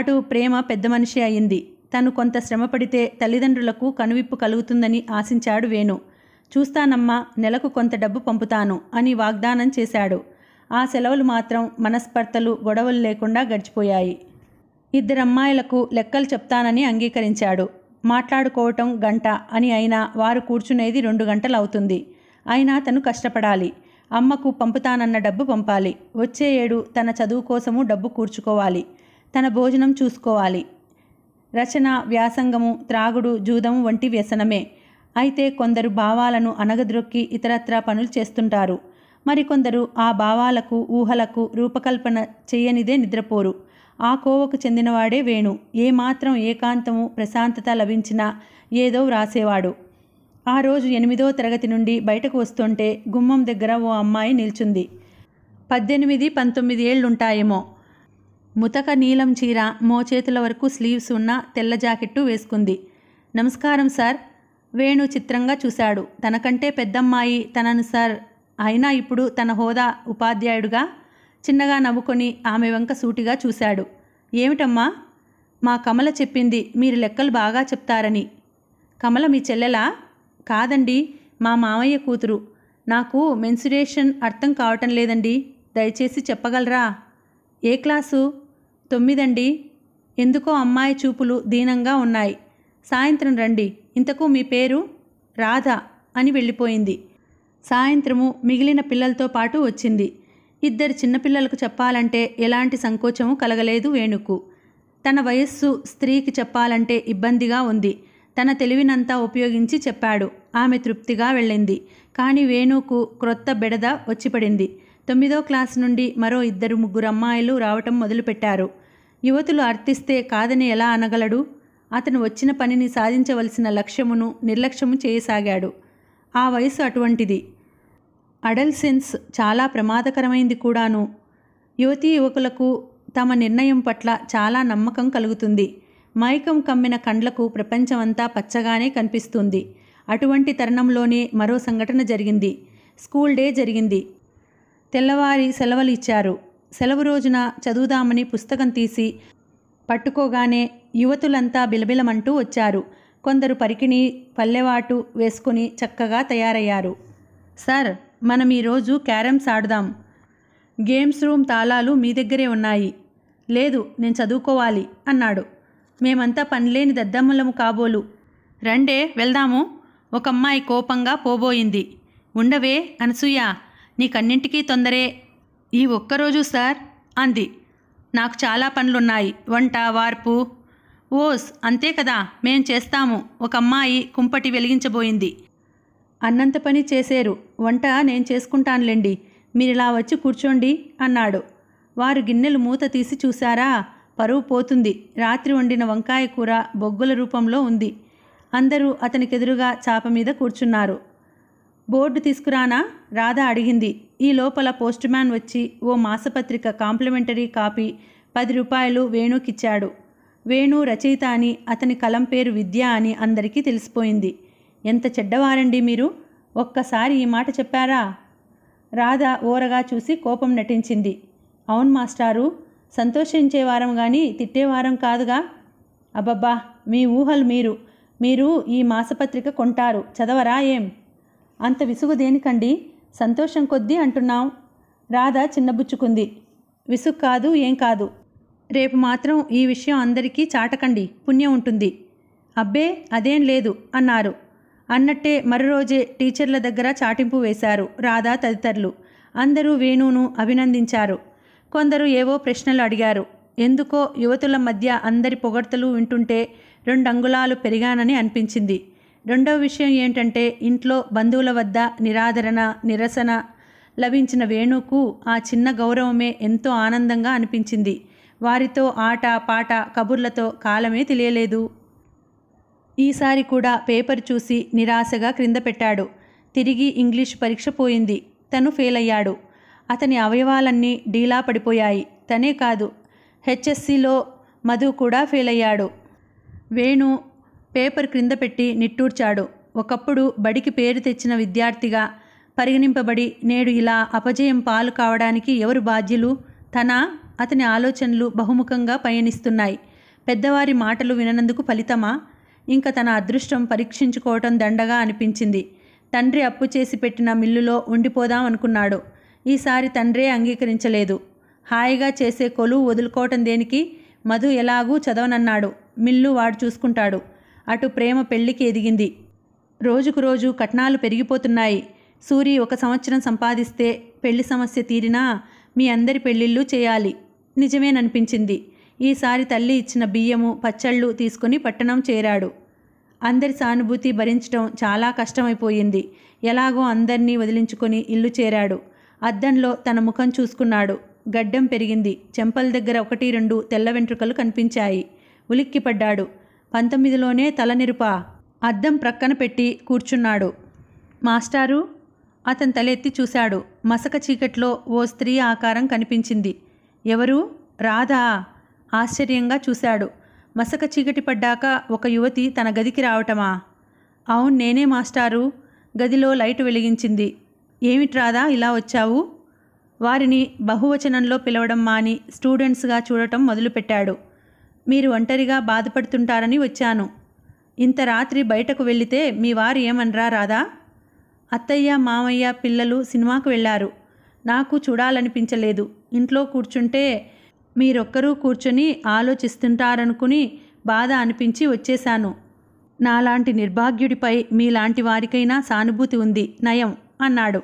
అటు ప్రేమ పెద్ద మనిషి అయింది తను కొంత శ్రమపడితే తల్లిదండ్రులకు కనువిప్పు కలుగుతుందని ఆశించాడు వేణు చూస్తానమ్మా నెలకు కొంత డబ్బు పంపుతాను అని వాగ్దానం చేశాడు ఆ సెలవులు మాత్రం మనస్పర్తలు గొడవలు లేకుండా గడిచిపోయాయి ఇద్దరమ్మాయిలకు లెక్కలు చెప్తానని అంగీకరించాడు మాట్లాడుకోవటం గంట అని అయినా వారు కూర్చునేది రెండు గంటలు అవుతుంది అయినా తను కష్టపడాలి అమ్మకు పంపుతానన్న డబ్బు పంపాలి వచ్చే ఏడు తన చదువు కోసము డబ్బు కూర్చుకోవాలి తన భోజనం చూసుకోవాలి రచన వ్యాసంగము త్రాగుడు జూదము వంటి వ్యసనమే అయితే కొందరు భావాలను అనగద్రొక్కి ఇతరత్రా పనులు చేస్తుంటారు మరికొందరు ఆ భావాలకు ఊహలకు రూపకల్పన చేయనిదే నిద్రపోరు ఆ కోవకు చెందినవాడే వేణు ఏమాత్రం ఏకాంతము ప్రశాంతత లభించినా ఏదో వ్రాసేవాడు ఆ రోజు ఎనిమిదో తరగతి నుండి బయటకు వస్తుంటే గుమ్మం దగ్గర ఓ అమ్మాయి నిల్చుంది పద్దెనిమిది పంతొమ్మిది ఏళ్ళుంటాయేమో ముతక నీలం చీర మోచేతుల వరకు స్లీవ్స్ ఉన్న తెల్ల జాకెట్టు వేసుకుంది నమస్కారం సార్ వేణు చిత్రంగా చూశాడు తనకంటే పెద్దమ్మాయి తనను సార్ అయినా ఇప్పుడు తన హోదా ఉపాధ్యాయుడుగా చిన్నగా నవ్వుకొని ఆమె వంక సూటిగా చూశాడు ఏమిటమ్మా మా కమల చెప్పింది మీరు లెక్కలు బాగా చెప్తారని కమల మీ చెల్లెలా కాదండి మా మామయ్య కూతురు నాకు మెన్సురేషన్ అర్థం కావటం లేదండి దయచేసి చెప్పగలరా ఏ క్లాసు తొమ్మిదండి ఎందుకో అమ్మాయి చూపులు దీనంగా ఉన్నాయి సాయంత్రం రండి ఇంతకు మీ పేరు రాధ అని వెళ్ళిపోయింది సాయంత్రము మిగిలిన పిల్లలతో పాటు వచ్చింది ఇద్దరు చిన్నపిల్లలకు చెప్పాలంటే ఎలాంటి సంకోచము కలగలేదు వేణుకు తన వయస్సు స్త్రీకి చెప్పాలంటే ఇబ్బందిగా ఉంది తన తెలివినంతా ఉపయోగించి చెప్పాడు ఆమె తృప్తిగా వెళ్ళింది కానీ వేణుకు క్రొత్త బెడద వచ్చిపడింది తొమ్మిదో క్లాస్ నుండి మరో ఇద్దరు ముగ్గురు అమ్మాయిలు రావటం మొదలుపెట్టారు యువతులు అర్థిస్తే కాదని ఎలా అనగలడు అతను వచ్చిన పనిని సాధించవలసిన లక్ష్యమును నిర్లక్ష్యము చేయసాగాడు ఆ వయసు అటువంటిది అడల్సెన్స్ చాలా ప్రమాదకరమైంది కూడాను యువతీ యువకులకు తమ నిర్ణయం పట్ల చాలా నమ్మకం కలుగుతుంది మైకం కమ్మిన కండ్లకు ప్రపంచమంతా పచ్చగానే కనిపిస్తుంది అటువంటి తరుణంలోనే మరో సంఘటన జరిగింది స్కూల్ డే జరిగింది తెల్లవారి సెలవులు ఇచ్చారు సెలవు రోజున చదువుదామని పుస్తకం తీసి పట్టుకోగానే యువతులంతా బిలబిలమంటూ వచ్చారు కొందరు పరికిణి పల్లెవాటు వేసుకుని చక్కగా తయారయ్యారు సార్ మనం ఈరోజు క్యారమ్స్ ఆడదాం గేమ్స్ రూమ్ తాళాలు మీ దగ్గరే ఉన్నాయి లేదు నేను చదువుకోవాలి అన్నాడు మేమంతా పనిలేని దద్దమ్మలము కాబోలు రండే వెళ్దాము ఒక అమ్మాయి కోపంగా పోబోయింది ఉండవే అనసూయ నీకన్నింటికీ తొందరే ఈ ఒక్కరోజు సార్ అంది నాకు చాలా పనులున్నాయి వంట వార్పు ఓస్ అంతే కదా మేం చేస్తాము ఒక అమ్మాయి కుంపటి వెలిగించబోయింది అన్నంత పని చేసేరు వంట నేను చేసుకుంటానులేండి మీరిలా వచ్చి కూర్చోండి అన్నాడు వారు గిన్నెలు మూత తీసి చూశారా పరువు పోతుంది రాత్రి వండిన వంకాయ కూర బొగ్గుల రూపంలో ఉంది అందరూ అతనికెదురుగా చాప మీద కూర్చున్నారు బోర్డు తీసుకురానా రాధా అడిగింది ఈ లోపల పోస్ట్ మ్యాన్ వచ్చి ఓ మాసపత్రిక కాంప్లిమెంటరీ కాపీ పది రూపాయలు వేణుకిచ్చాడు వేణు రచయిత అని అతని కలం పేరు విద్య అని అందరికీ తెలిసిపోయింది ఎంత చెడ్డవారండి మీరు ఒక్కసారి ఈ మాట చెప్పారా రాధ ఓరగా చూసి కోపం నటించింది అవును మాస్టారు సంతోషించేవారం కానీ తిట్టేవారం కాదుగా అబ్బబ్బా మీ ఊహలు మీరు మీరు ఈ మాసపత్రిక కొంటారు చదవరా ఏం అంత విసుగు దేనికండి సంతోషం కొద్దీ అంటున్నాం రాధ చిన్నబుచ్చుకుంది విసుగు కాదు ఏం కాదు రేపు మాత్రం ఈ విషయం అందరికీ చాటకండి పుణ్యం ఉంటుంది అబ్బే అదేం లేదు అన్నారు అన్నట్టే మరోరోజే టీచర్ల దగ్గర చాటింపు వేశారు రాధా తదితరులు అందరూ వేణును అభినందించారు కొందరు ఏవో ప్రశ్నలు అడిగారు ఎందుకో యువతుల మధ్య అందరి పొగడ్తలు వింటుంటే రెండు అంగుళాలు పెరిగానని అనిపించింది రెండవ విషయం ఏంటంటే ఇంట్లో బంధువుల వద్ద నిరాదరణ నిరసన లభించిన వేణుకు ఆ చిన్న గౌరవమే ఎంతో ఆనందంగా అనిపించింది వారితో ఆట పాట కబుర్లతో కాలమే తెలియలేదు ఈసారి కూడా పేపర్ చూసి నిరాశగా క్రింద పెట్టాడు తిరిగి ఇంగ్లీష్ పరీక్ష పోయింది తను ఫెయిల్ అయ్యాడు అతని అవయవాలన్నీ డీలా పడిపోయాయి తనే కాదు హెచ్ఎస్సిలో మధు కూడా ఫెయిల్ అయ్యాడు వేణు పేపర్ క్రింద పెట్టి నిట్టూర్చాడు ఒకప్పుడు బడికి పేరు తెచ్చిన విద్యార్థిగా పరిగణింపబడి నేడు ఇలా అపజయం పాలు కావడానికి ఎవరు బాధ్యులు తన అతని ఆలోచనలు బహుముఖంగా పయనిస్తున్నాయి పెద్దవారి మాటలు విననందుకు ఫలితమా ఇంకా తన అదృష్టం పరీక్షించుకోవటం దండగా అనిపించింది తండ్రి అప్పు చేసి పెట్టిన మిల్లులో ఉండిపోదాం అనుకున్నాడు ఈసారి తండ్రే అంగీకరించలేదు హాయిగా చేసే కొలువు వదులుకోవటం దేనికి మధు ఎలాగూ చదవనన్నాడు మిల్లు వాడు చూసుకుంటాడు అటు ప్రేమ పెళ్లికి ఎదిగింది రోజుకు రోజు కట్నాలు పెరిగిపోతున్నాయి సూరి ఒక సంవత్సరం సంపాదిస్తే పెళ్లి సమస్య తీరినా మీ అందరి పెళ్లిళ్ళు చేయాలి నిజమేననిపించింది ఈసారి తల్లి ఇచ్చిన బియ్యము పచ్చళ్ళు తీసుకుని పట్టణం చేరాడు అందరి సానుభూతి భరించడం చాలా కష్టమైపోయింది ఎలాగో అందరినీ వదిలించుకొని ఇల్లు చేరాడు అద్దంలో తన ముఖం చూసుకున్నాడు గడ్డం పెరిగింది చెంపల దగ్గర ఒకటి రెండు తెల్ల వెంట్రుకలు కనిపించాయి ఉలిక్కిపడ్డాడు పంతొమ్మిదిలోనే తలనిరుప అద్దం ప్రక్కన పెట్టి కూర్చున్నాడు మాస్టారు అతను తలెత్తి చూశాడు మసక చీకట్లో ఓ స్త్రీ ఆకారం కనిపించింది ఎవరు రాధా ఆశ్చర్యంగా చూశాడు మసక చీకటి పడ్డాక ఒక యువతి తన గదికి రావటమా అవును నేనే మాస్టారు గదిలో లైట్ వెలిగించింది ఏమిట్రాదా ఇలా వచ్చావు వారిని బహువచనంలో పిలవడం మాని స్టూడెంట్స్గా చూడటం మొదలుపెట్టాడు మీరు ఒంటరిగా బాధపడుతుంటారని వచ్చాను ఇంత రాత్రి బయటకు వెళ్ళితే మీ వారు ఏమనరా రాదా అత్తయ్య మామయ్య పిల్లలు సినిమాకు వెళ్ళారు నాకు చూడాలనిపించలేదు ఇంట్లో కూర్చుంటే మీరొక్కరూ కూర్చొని ఆలోచిస్తుంటారనుకుని బాధ అనిపించి వచ్చేశాను నాలాంటి నిర్భాగ్యుడిపై మీలాంటి వారికైనా సానుభూతి ఉంది నయం అన్నాడు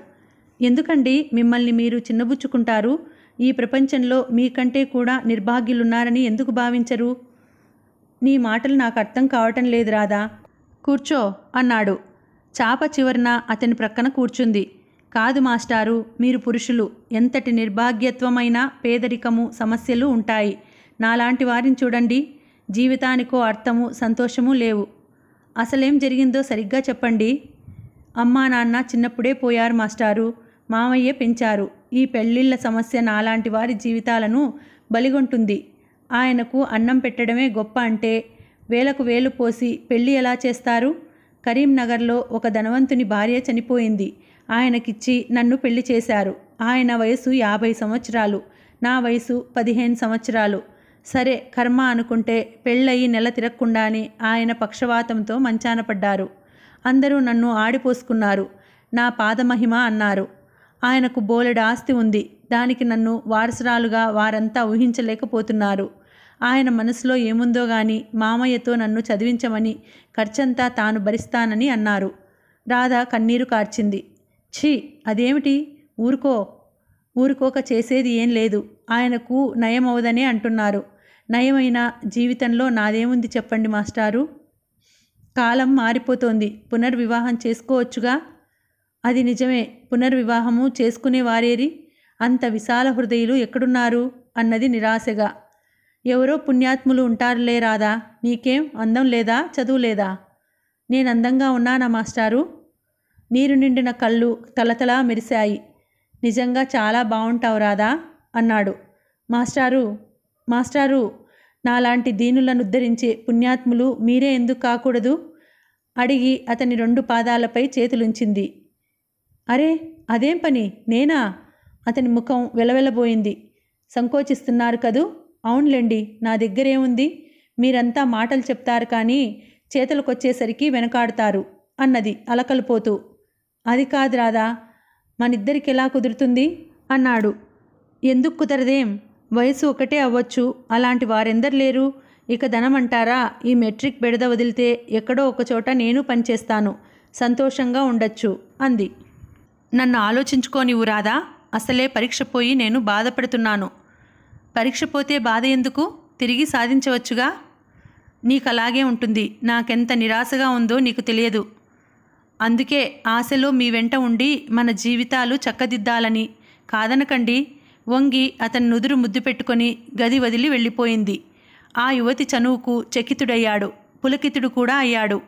ఎందుకండి మిమ్మల్ని మీరు చిన్నబుచ్చుకుంటారు ఈ ప్రపంచంలో మీకంటే కూడా నిర్భాగ్యులున్నారని ఎందుకు భావించరు నీ మాటలు నాకు అర్థం కావటం లేదు రాదా కూర్చో అన్నాడు చాప చివరిన అతని ప్రక్కన కూర్చుంది కాదు మాస్టారు మీరు పురుషులు ఎంతటి నిర్భాగ్యత్వమైన పేదరికము సమస్యలు ఉంటాయి నాలాంటి వారిని చూడండి జీవితానికో అర్థము సంతోషము లేవు అసలేం జరిగిందో సరిగ్గా చెప్పండి అమ్మా నాన్న చిన్నప్పుడే పోయారు మాస్టారు మామయ్య పెంచారు ఈ పెళ్ళిళ్ళ సమస్య నాలాంటి వారి జీవితాలను బలిగొంటుంది ఆయనకు అన్నం పెట్టడమే గొప్ప అంటే వేలకు వేలు పోసి పెళ్ళి ఎలా చేస్తారు కరీంనగర్లో ఒక ధనవంతుని భార్య చనిపోయింది ఆయనకిచ్చి నన్ను పెళ్లి చేశారు ఆయన వయసు యాభై సంవత్సరాలు నా వయసు పదిహేను సంవత్సరాలు సరే కర్మ అనుకుంటే పెళ్ళయి నెల తిరక్కుండానే ఆయన పక్షవాతంతో మంచాన పడ్డారు అందరూ నన్ను ఆడిపోసుకున్నారు నా పాదమహిమ అన్నారు ఆయనకు బోలెడు ఆస్తి ఉంది దానికి నన్ను వారసురాలుగా వారంతా ఊహించలేకపోతున్నారు ఆయన మనసులో ఏముందో గాని మామయ్యతో నన్ను చదివించమని ఖర్చంతా తాను భరిస్తానని అన్నారు రాధ కన్నీరు కార్చింది ఛీ అదేమిటి ఊరుకో ఊరుకోక చేసేది ఏం లేదు ఆయనకు నయమవదనే అంటున్నారు నయమైన జీవితంలో నాదేముంది చెప్పండి మాస్టారు కాలం మారిపోతోంది పునర్వివాహం చేసుకోవచ్చుగా అది నిజమే పునర్వివాహము చేసుకునే వారేరి అంత విశాల హృదయులు ఎక్కడున్నారు అన్నది నిరాశగా ఎవరో పుణ్యాత్ములు ఉంటారులే రాదా నీకేం అందం లేదా చదువు లేదా నేను అందంగా ఉన్నానా మాస్టారు నీరు నిండిన కళ్ళు తలతలా మెరిశాయి నిజంగా చాలా బాగుంటావు రాదా అన్నాడు మాస్టారు మాస్టారు నాలాంటి దీనులను ఉద్ధరించే పుణ్యాత్ములు మీరే ఎందుకు కాకూడదు అడిగి అతని రెండు పాదాలపై చేతులుంచింది అరే అదేం పని నేనా అతని ముఖం వెలవెలబోయింది సంకోచిస్తున్నారు కదూ అవునులేండి నా దగ్గరేముంది మీరంతా మాటలు చెప్తారు కానీ చేతులకొచ్చేసరికి వెనకాడతారు అన్నది అలకలిపోతూ అది కాదు రాదా మనిద్దరికి ఎలా కుదురుతుంది అన్నాడు ఎందుకు కుదరదేం వయసు ఒకటే అవ్వచ్చు అలాంటి వారెందరు లేరు ఇక ధనమంటారా ఈ మెట్రిక్ బెడద వదిలితే ఎక్కడో ఒకచోట నేను పనిచేస్తాను సంతోషంగా ఉండొచ్చు అంది నన్ను ఆలోచించుకోనివు రాదా అసలే పరీక్ష పోయి నేను బాధపడుతున్నాను పరీక్ష పోతే బాధ ఎందుకు తిరిగి సాధించవచ్చుగా నీకు అలాగే ఉంటుంది నాకెంత నిరాశగా ఉందో నీకు తెలియదు అందుకే ఆశలో మీ వెంట ఉండి మన జీవితాలు చక్కదిద్దాలని కాదనకండి వంగి అతని నుదురు ముద్దు పెట్టుకొని గది వదిలి వెళ్ళిపోయింది ఆ యువతి చనువుకు చకితుడయ్యాడు పులకితుడు కూడా అయ్యాడు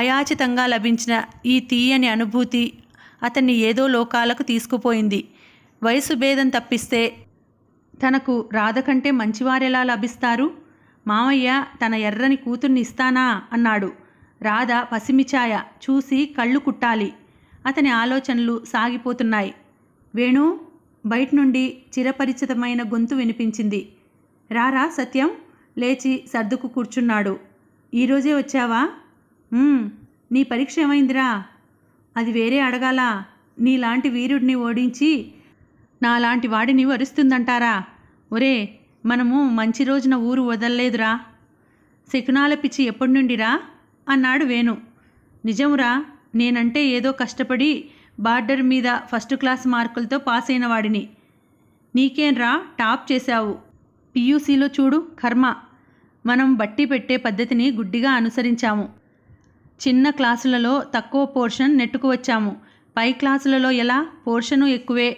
అయాచితంగా లభించిన ఈ తీయని అనుభూతి అతన్ని ఏదో లోకాలకు తీసుకుపోయింది వయసు భేదం తప్పిస్తే తనకు రాధ కంటే మంచివారెలా లభిస్తారు మామయ్య తన ఎర్రని కూతుర్ని ఇస్తానా అన్నాడు రాధ పసిమిచాయ చూసి కళ్ళు కుట్టాలి అతని ఆలోచనలు సాగిపోతున్నాయి వేణు బయట నుండి చిరపరిచితమైన గొంతు వినిపించింది రారా సత్యం లేచి సర్దుకు కూర్చున్నాడు ఈరోజే వచ్చావా నీ పరీక్ష ఏమైందిరా అది వేరే అడగాల నీలాంటి వీరుడిని ఓడించి నాలాంటి వాడిని వరుస్తుందంటారా ఒరే మనము మంచి రోజున ఊరు వదల్లేదురా శకునాల పిచ్చి ఎప్పటి నుండిరా అన్నాడు వేణు నిజమురా నేనంటే ఏదో కష్టపడి బార్డర్ మీద ఫస్ట్ క్లాస్ మార్కులతో పాస్ అయిన వాడిని నీకేంరా టాప్ చేశావు పియూసీలో చూడు కర్మ మనం బట్టి పెట్టే పద్ధతిని గుడ్డిగా అనుసరించాము చిన్న క్లాసులలో తక్కువ పోర్షన్ నెట్టుకు వచ్చాము పై క్లాసులలో ఎలా పోర్షను ఎక్కువే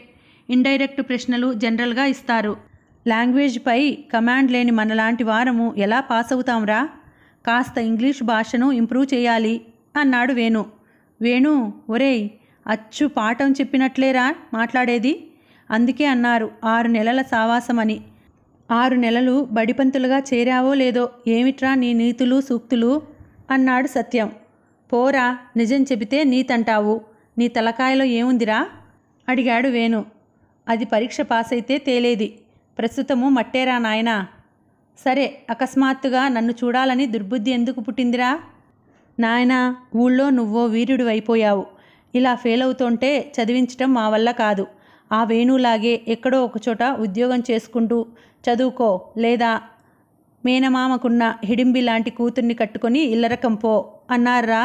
ఇండైరెక్ట్ ప్రశ్నలు జనరల్గా ఇస్తారు లాంగ్వేజ్పై కమాండ్ లేని మనలాంటి వారము ఎలా పాస్ అవుతాంరా కాస్త ఇంగ్లీష్ భాషను ఇంప్రూవ్ చేయాలి అన్నాడు వేణు వేణు ఒరేయ్ అచ్చు పాఠం చెప్పినట్లేరా మాట్లాడేది అందుకే అన్నారు ఆరు నెలల సావాసమని ఆరు నెలలు బడిపంతులుగా చేరావో లేదో ఏమిట్రా నీ నీతులు సూక్తులు అన్నాడు సత్యం పోరా నిజం చెబితే నీతంటావు నీ తలకాయలో ఏముందిరా అడిగాడు వేణు అది పరీక్ష పాస్ అయితే తేలేది ప్రస్తుతము మట్టేరా నాయనా సరే అకస్మాత్తుగా నన్ను చూడాలని దుర్బుద్ధి ఎందుకు పుట్టిందిరా నాయనా ఊళ్ళో నువ్వో వీరుడు అయిపోయావు ఇలా ఫెయిల్ అవుతుంటే చదివించటం మా వల్ల కాదు ఆ వేణులాగే ఎక్కడో ఒకచోట ఉద్యోగం చేసుకుంటూ చదువుకో లేదా మేనమామకున్న హిడింబి లాంటి కూతుర్ని కట్టుకొని ఇల్లరకం పో అన్నారా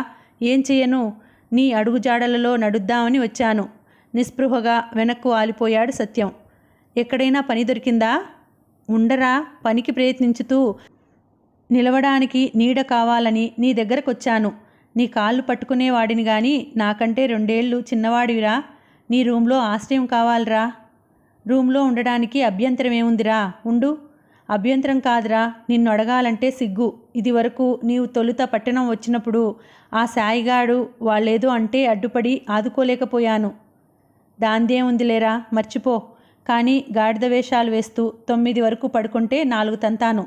ఏం చేయను నీ అడుగుజాడలలో నడుద్దామని వచ్చాను నిస్పృహగా వెనక్కు ఆలిపోయాడు సత్యం ఎక్కడైనా పని దొరికిందా ఉండరా పనికి ప్రయత్నించుతూ నిలవడానికి నీడ కావాలని నీ దగ్గరకొచ్చాను నీ కాళ్ళు పట్టుకునేవాడిని గాని నాకంటే రెండేళ్ళు చిన్నవాడివిరా నీ రూమ్లో ఆశ్రయం కావాలరా రూమ్లో ఉండడానికి అభ్యంతరం ఏముందిరా ఉండు అభ్యంతరం కాదురా నిన్ను అడగాలంటే సిగ్గు ఇది వరకు నీవు తొలుత పట్టణం వచ్చినప్పుడు ఆ సాయిగాడు వాళ్ళేదో అంటే అడ్డుపడి ఆదుకోలేకపోయాను దాందేముందిలేరా మర్చిపో కానీ గాడిద వేషాలు వేస్తూ తొమ్మిది వరకు పడుకుంటే నాలుగు తంతాను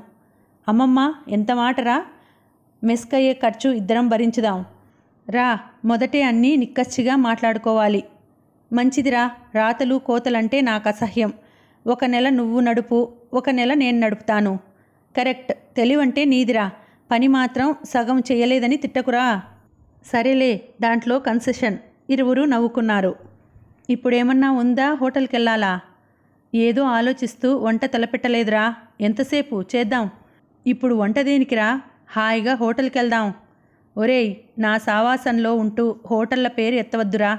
అమ్మమ్మ ఎంత మాటరా మెస్కయ్యే ఖర్చు ఇద్దరం భరించుదాం రా మొదటే అన్నీ నిక్కచ్చిగా మాట్లాడుకోవాలి మంచిదిరా రాతలు కోతలంటే నాకు అసహ్యం ఒక నెల నువ్వు నడుపు ఒక నెల నేను నడుపుతాను కరెక్ట్ తెలివంటే నీదిరా పని మాత్రం సగం చేయలేదని తిట్టకురా సరేలే దాంట్లో కన్సెషన్ ఇరువురు నవ్వుకున్నారు ఇప్పుడేమన్నా ఉందా హోటల్కి వెళ్ళాలా ఏదో ఆలోచిస్తూ వంట తలపెట్టలేదురా ఎంతసేపు చేద్దాం ఇప్పుడు వంట దేనికిరా హాయిగా హోటల్కి వెళ్దాం ఒరేయ్ నా సావాసంలో ఉంటూ హోటళ్ల పేరు ఎత్తవద్దురా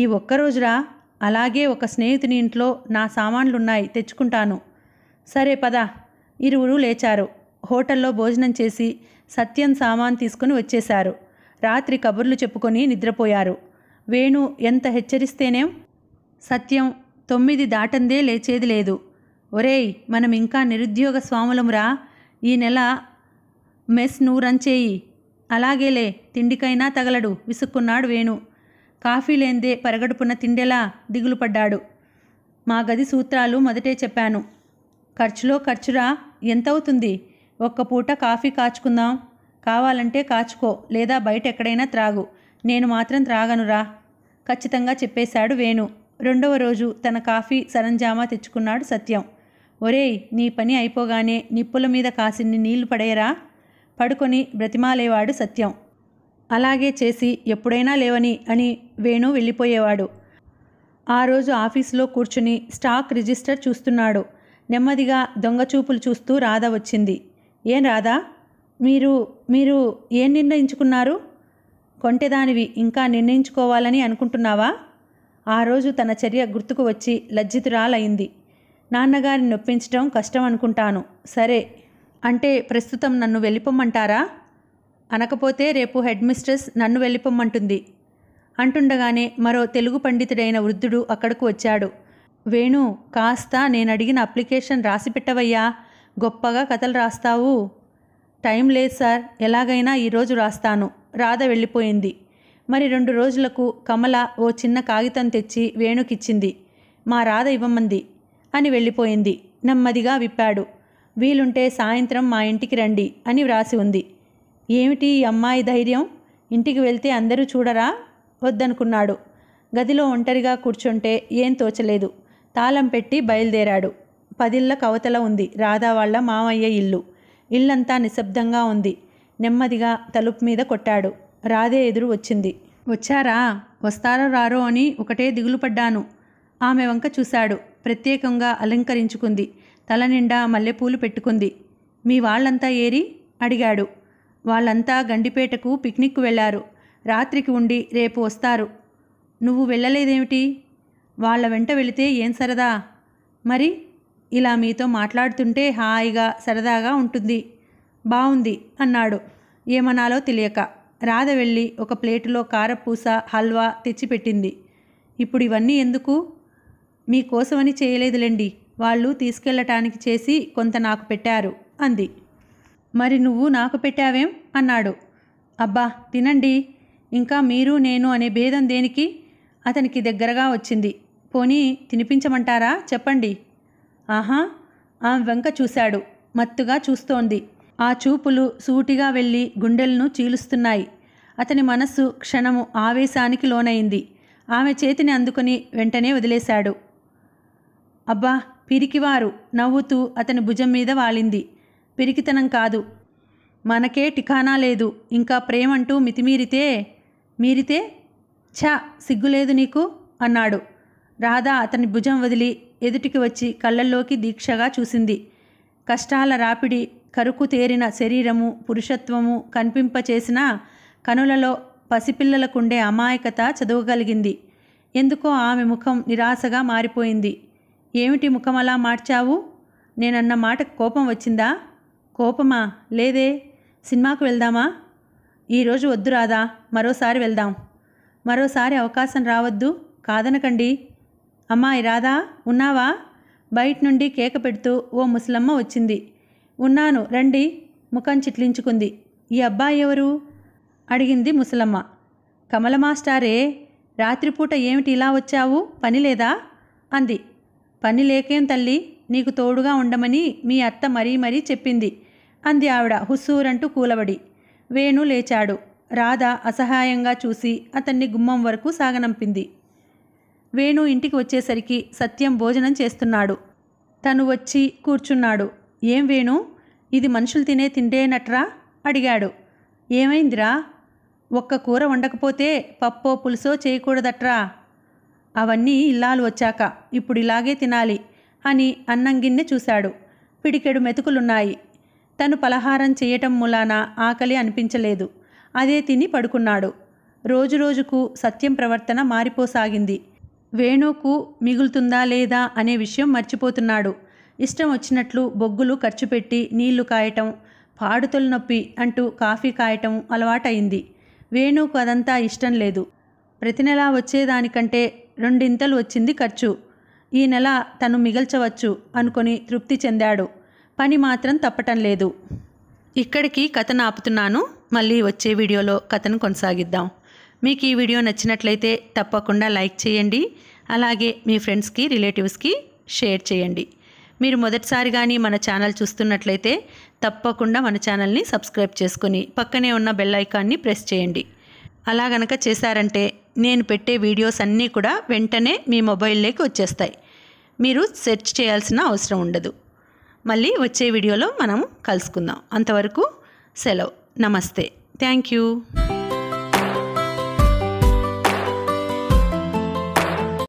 ఈ ఒక్కరోజురా అలాగే ఒక స్నేహితుని ఇంట్లో నా సామాన్లున్నాయి తెచ్చుకుంటాను సరే పద ఇరువురు లేచారు హోటల్లో భోజనం చేసి సత్యం సామాన్ తీసుకుని వచ్చేశారు రాత్రి కబుర్లు చెప్పుకొని నిద్రపోయారు వేణు ఎంత హెచ్చరిస్తేనేం సత్యం తొమ్మిది దాటందే లేచేది లేదు ఒరేయ్ మనం ఇంకా నిరుద్యోగ స్వాములమురా ఈ నెల మెస్ నూరంచేయి అలాగేలే తిండికైనా తగలడు విసుక్కున్నాడు వేణు కాఫీ లేందే పరగడుపున తిండెలా దిగులు పడ్డాడు మా గది సూత్రాలు మొదటే చెప్పాను ఖర్చులో ఖర్చురా ఎంతవుతుంది ఒక్క పూట కాఫీ కాచుకుందాం కావాలంటే కాచుకో లేదా బయట ఎక్కడైనా త్రాగు నేను మాత్రం త్రాగనురా ఖచ్చితంగా చెప్పేశాడు వేణు రెండవ రోజు తన కాఫీ సరంజామా తెచ్చుకున్నాడు సత్యం ఒరేయ్ నీ పని అయిపోగానే నిప్పుల మీద కాసిన్ని నీళ్లు పడేయరా పడుకొని బ్రతిమాలేవాడు సత్యం అలాగే చేసి ఎప్పుడైనా లేవని అని వేణు వెళ్ళిపోయేవాడు ఆ రోజు ఆఫీసులో కూర్చుని స్టాక్ రిజిస్టర్ చూస్తున్నాడు నెమ్మదిగా దొంగచూపులు చూస్తూ రాధ వచ్చింది ఏం రాధా మీరు మీరు ఏం నిర్ణయించుకున్నారు కొంటెదానివి ఇంకా నిర్ణయించుకోవాలని అనుకుంటున్నావా ఆ రోజు తన చర్య గుర్తుకు వచ్చి లజ్జితురాలైంది నాన్నగారిని నొప్పించడం కష్టం అనుకుంటాను సరే అంటే ప్రస్తుతం నన్ను వెళ్ళిపోమ్మంటారా అనకపోతే రేపు హెడ్ మిస్ట్రెస్ నన్ను వెళ్ళిపోమ్మంటుంది అంటుండగానే మరో తెలుగు పండితుడైన వృద్ధుడు అక్కడకు వచ్చాడు వేణు కాస్త నేను అడిగిన అప్లికేషన్ రాసి పెట్టవయ్యా గొప్పగా కథలు రాస్తావు టైం లేదు సార్ ఎలాగైనా ఈరోజు రాస్తాను రాధ వెళ్ళిపోయింది మరి రెండు రోజులకు కమల ఓ చిన్న కాగితం తెచ్చి వేణుకిచ్చింది మా రాధ ఇవ్వమంది అని వెళ్ళిపోయింది నెమ్మదిగా విప్పాడు వీలుంటే సాయంత్రం మా ఇంటికి రండి అని వ్రాసి ఉంది ఏమిటి ఈ అమ్మాయి ధైర్యం ఇంటికి వెళ్తే అందరూ చూడరా వద్దనుకున్నాడు గదిలో ఒంటరిగా కూర్చుంటే ఏం తోచలేదు తాళం పెట్టి బయలుదేరాడు పదిళ్ళ కవతల ఉంది రాధా వాళ్ళ మామయ్య ఇల్లు ఇల్లంతా నిశ్శబ్దంగా ఉంది నెమ్మదిగా తలుపు మీద కొట్టాడు రాధే ఎదురు వచ్చింది వచ్చారా వస్తారో రారో అని ఒకటే దిగులు పడ్డాను ఆమె వంక చూశాడు ప్రత్యేకంగా అలంకరించుకుంది తల నిండా మల్లెపూలు పెట్టుకుంది మీ వాళ్ళంతా ఏరి అడిగాడు వాళ్ళంతా గండిపేటకు పిక్నిక్ వెళ్ళారు రాత్రికి ఉండి రేపు వస్తారు నువ్వు వెళ్ళలేదేమిటి వాళ్ళ వెంట వెళితే ఏం సరదా మరి ఇలా మీతో మాట్లాడుతుంటే హాయిగా సరదాగా ఉంటుంది బాగుంది అన్నాడు ఏమనాలో తెలియక రాధ వెళ్ళి ఒక ప్లేటులో కారపూస హల్వా తెచ్చిపెట్టింది ఇప్పుడు ఇవన్నీ ఎందుకు మీకోసమని చేయలేదులేండి వాళ్ళు తీసుకెళ్ళటానికి చేసి కొంత నాకు పెట్టారు అంది మరి నువ్వు నాకు పెట్టావేం అన్నాడు అబ్బా తినండి ఇంకా మీరు నేను అనే భేదం దేనికి అతనికి దగ్గరగా వచ్చింది పోనీ తినిపించమంటారా చెప్పండి ఆహా ఆ వెంక చూశాడు మత్తుగా చూస్తోంది ఆ చూపులు సూటిగా వెళ్ళి గుండెలను చీలుస్తున్నాయి అతని మనస్సు క్షణము ఆవేశానికి లోనైంది ఆమె చేతిని అందుకుని వెంటనే వదిలేశాడు అబ్బా పిరికివారు నవ్వుతూ అతని భుజం మీద వాలింది పిరికితనం కాదు మనకే టికానా లేదు ఇంకా ప్రేమంటూ మితిమీరితే మీరితే ఛా సిగ్గులేదు నీకు అన్నాడు రాధా అతని భుజం వదిలి ఎదుటికి వచ్చి కళ్ళల్లోకి దీక్షగా చూసింది కష్టాల రాపిడి కరుకుతేరిన శరీరము పురుషత్వము కనిపింపచేసిన కనులలో పసిపిల్లలకుండే అమాయకత చదవగలిగింది ఎందుకో ఆమె ముఖం నిరాశగా మారిపోయింది ఏమిటి ముఖం అలా మార్చావు నేనన్న మాటకు కోపం వచ్చిందా కోపమా లేదే సినిమాకు వెళ్దామా ఈరోజు వద్దు రాదా మరోసారి వెళ్దాం మరోసారి అవకాశం రావద్దు కాదనకండి అమ్మాయి రాదా ఉన్నావా బయట నుండి కేక పెడుతూ ఓ ముసలమ్మ వచ్చింది ఉన్నాను రండి ముఖం చిట్లించుకుంది ఈ అబ్బాయి ఎవరు అడిగింది ముసలమ్మ కమల మాస్టారే రాత్రిపూట ఏమిటి ఇలా వచ్చావు పని లేదా అంది పని లేకేం తల్లి నీకు తోడుగా ఉండమని మీ అత్త మరీ మరీ చెప్పింది అంది ఆవిడ హుస్సూరంటూ కూలబడి వేణు లేచాడు రాధ అసహాయంగా చూసి అతన్ని గుమ్మం వరకు సాగనంపింది వేణు ఇంటికి వచ్చేసరికి సత్యం భోజనం చేస్తున్నాడు తను వచ్చి కూర్చున్నాడు ఏం వేణు ఇది మనుషులు తినే తిండేనట్రా అడిగాడు ఏమైందిరా ఒక్క కూర వండకపోతే పప్పో పులుసో చేయకూడదట్రా అవన్నీ ఇల్లాలు వచ్చాక ఇప్పుడు ఇలాగే తినాలి అని అన్నంగిన్నె చూశాడు పిడికెడు మెతుకులున్నాయి తను పలహారం చేయటం మూలాన ఆకలి అనిపించలేదు అదే తిని పడుకున్నాడు రోజురోజుకు సత్యం ప్రవర్తన మారిపోసాగింది వేణుకు మిగులుతుందా లేదా అనే విషయం మర్చిపోతున్నాడు ఇష్టం వచ్చినట్లు బొగ్గులు ఖర్చు పెట్టి నీళ్లు కాయటం పాడుతులు నొప్పి అంటూ కాఫీ కాయటం అలవాటైంది వేణుకు అదంతా ఇష్టం లేదు ప్రతి నెల వచ్చేదానికంటే రెండింతలు వచ్చింది ఖర్చు ఈ నెల తను మిగల్చవచ్చు అనుకుని తృప్తి చెందాడు పని మాత్రం తప్పటం లేదు ఇక్కడికి కథను ఆపుతున్నాను మళ్ళీ వచ్చే వీడియోలో కథను కొనసాగిద్దాం మీకు ఈ వీడియో నచ్చినట్లయితే తప్పకుండా లైక్ చేయండి అలాగే మీ ఫ్రెండ్స్కి రిలేటివ్స్కి షేర్ చేయండి మీరు మొదటిసారి కానీ మన ఛానల్ చూస్తున్నట్లయితే తప్పకుండా మన ఛానల్ని సబ్స్క్రైబ్ చేసుకుని పక్కనే ఉన్న బెల్ ఐకాన్ని ప్రెస్ చేయండి అలా గనక చేశారంటే నేను పెట్టే వీడియోస్ అన్నీ కూడా వెంటనే మీ మొబైల్లోకి వచ్చేస్తాయి మీరు సెర్చ్ చేయాల్సిన అవసరం ఉండదు మళ్ళీ వచ్చే వీడియోలో మనం కలుసుకుందాం అంతవరకు సెలవు నమస్తే థ్యాంక్ యూ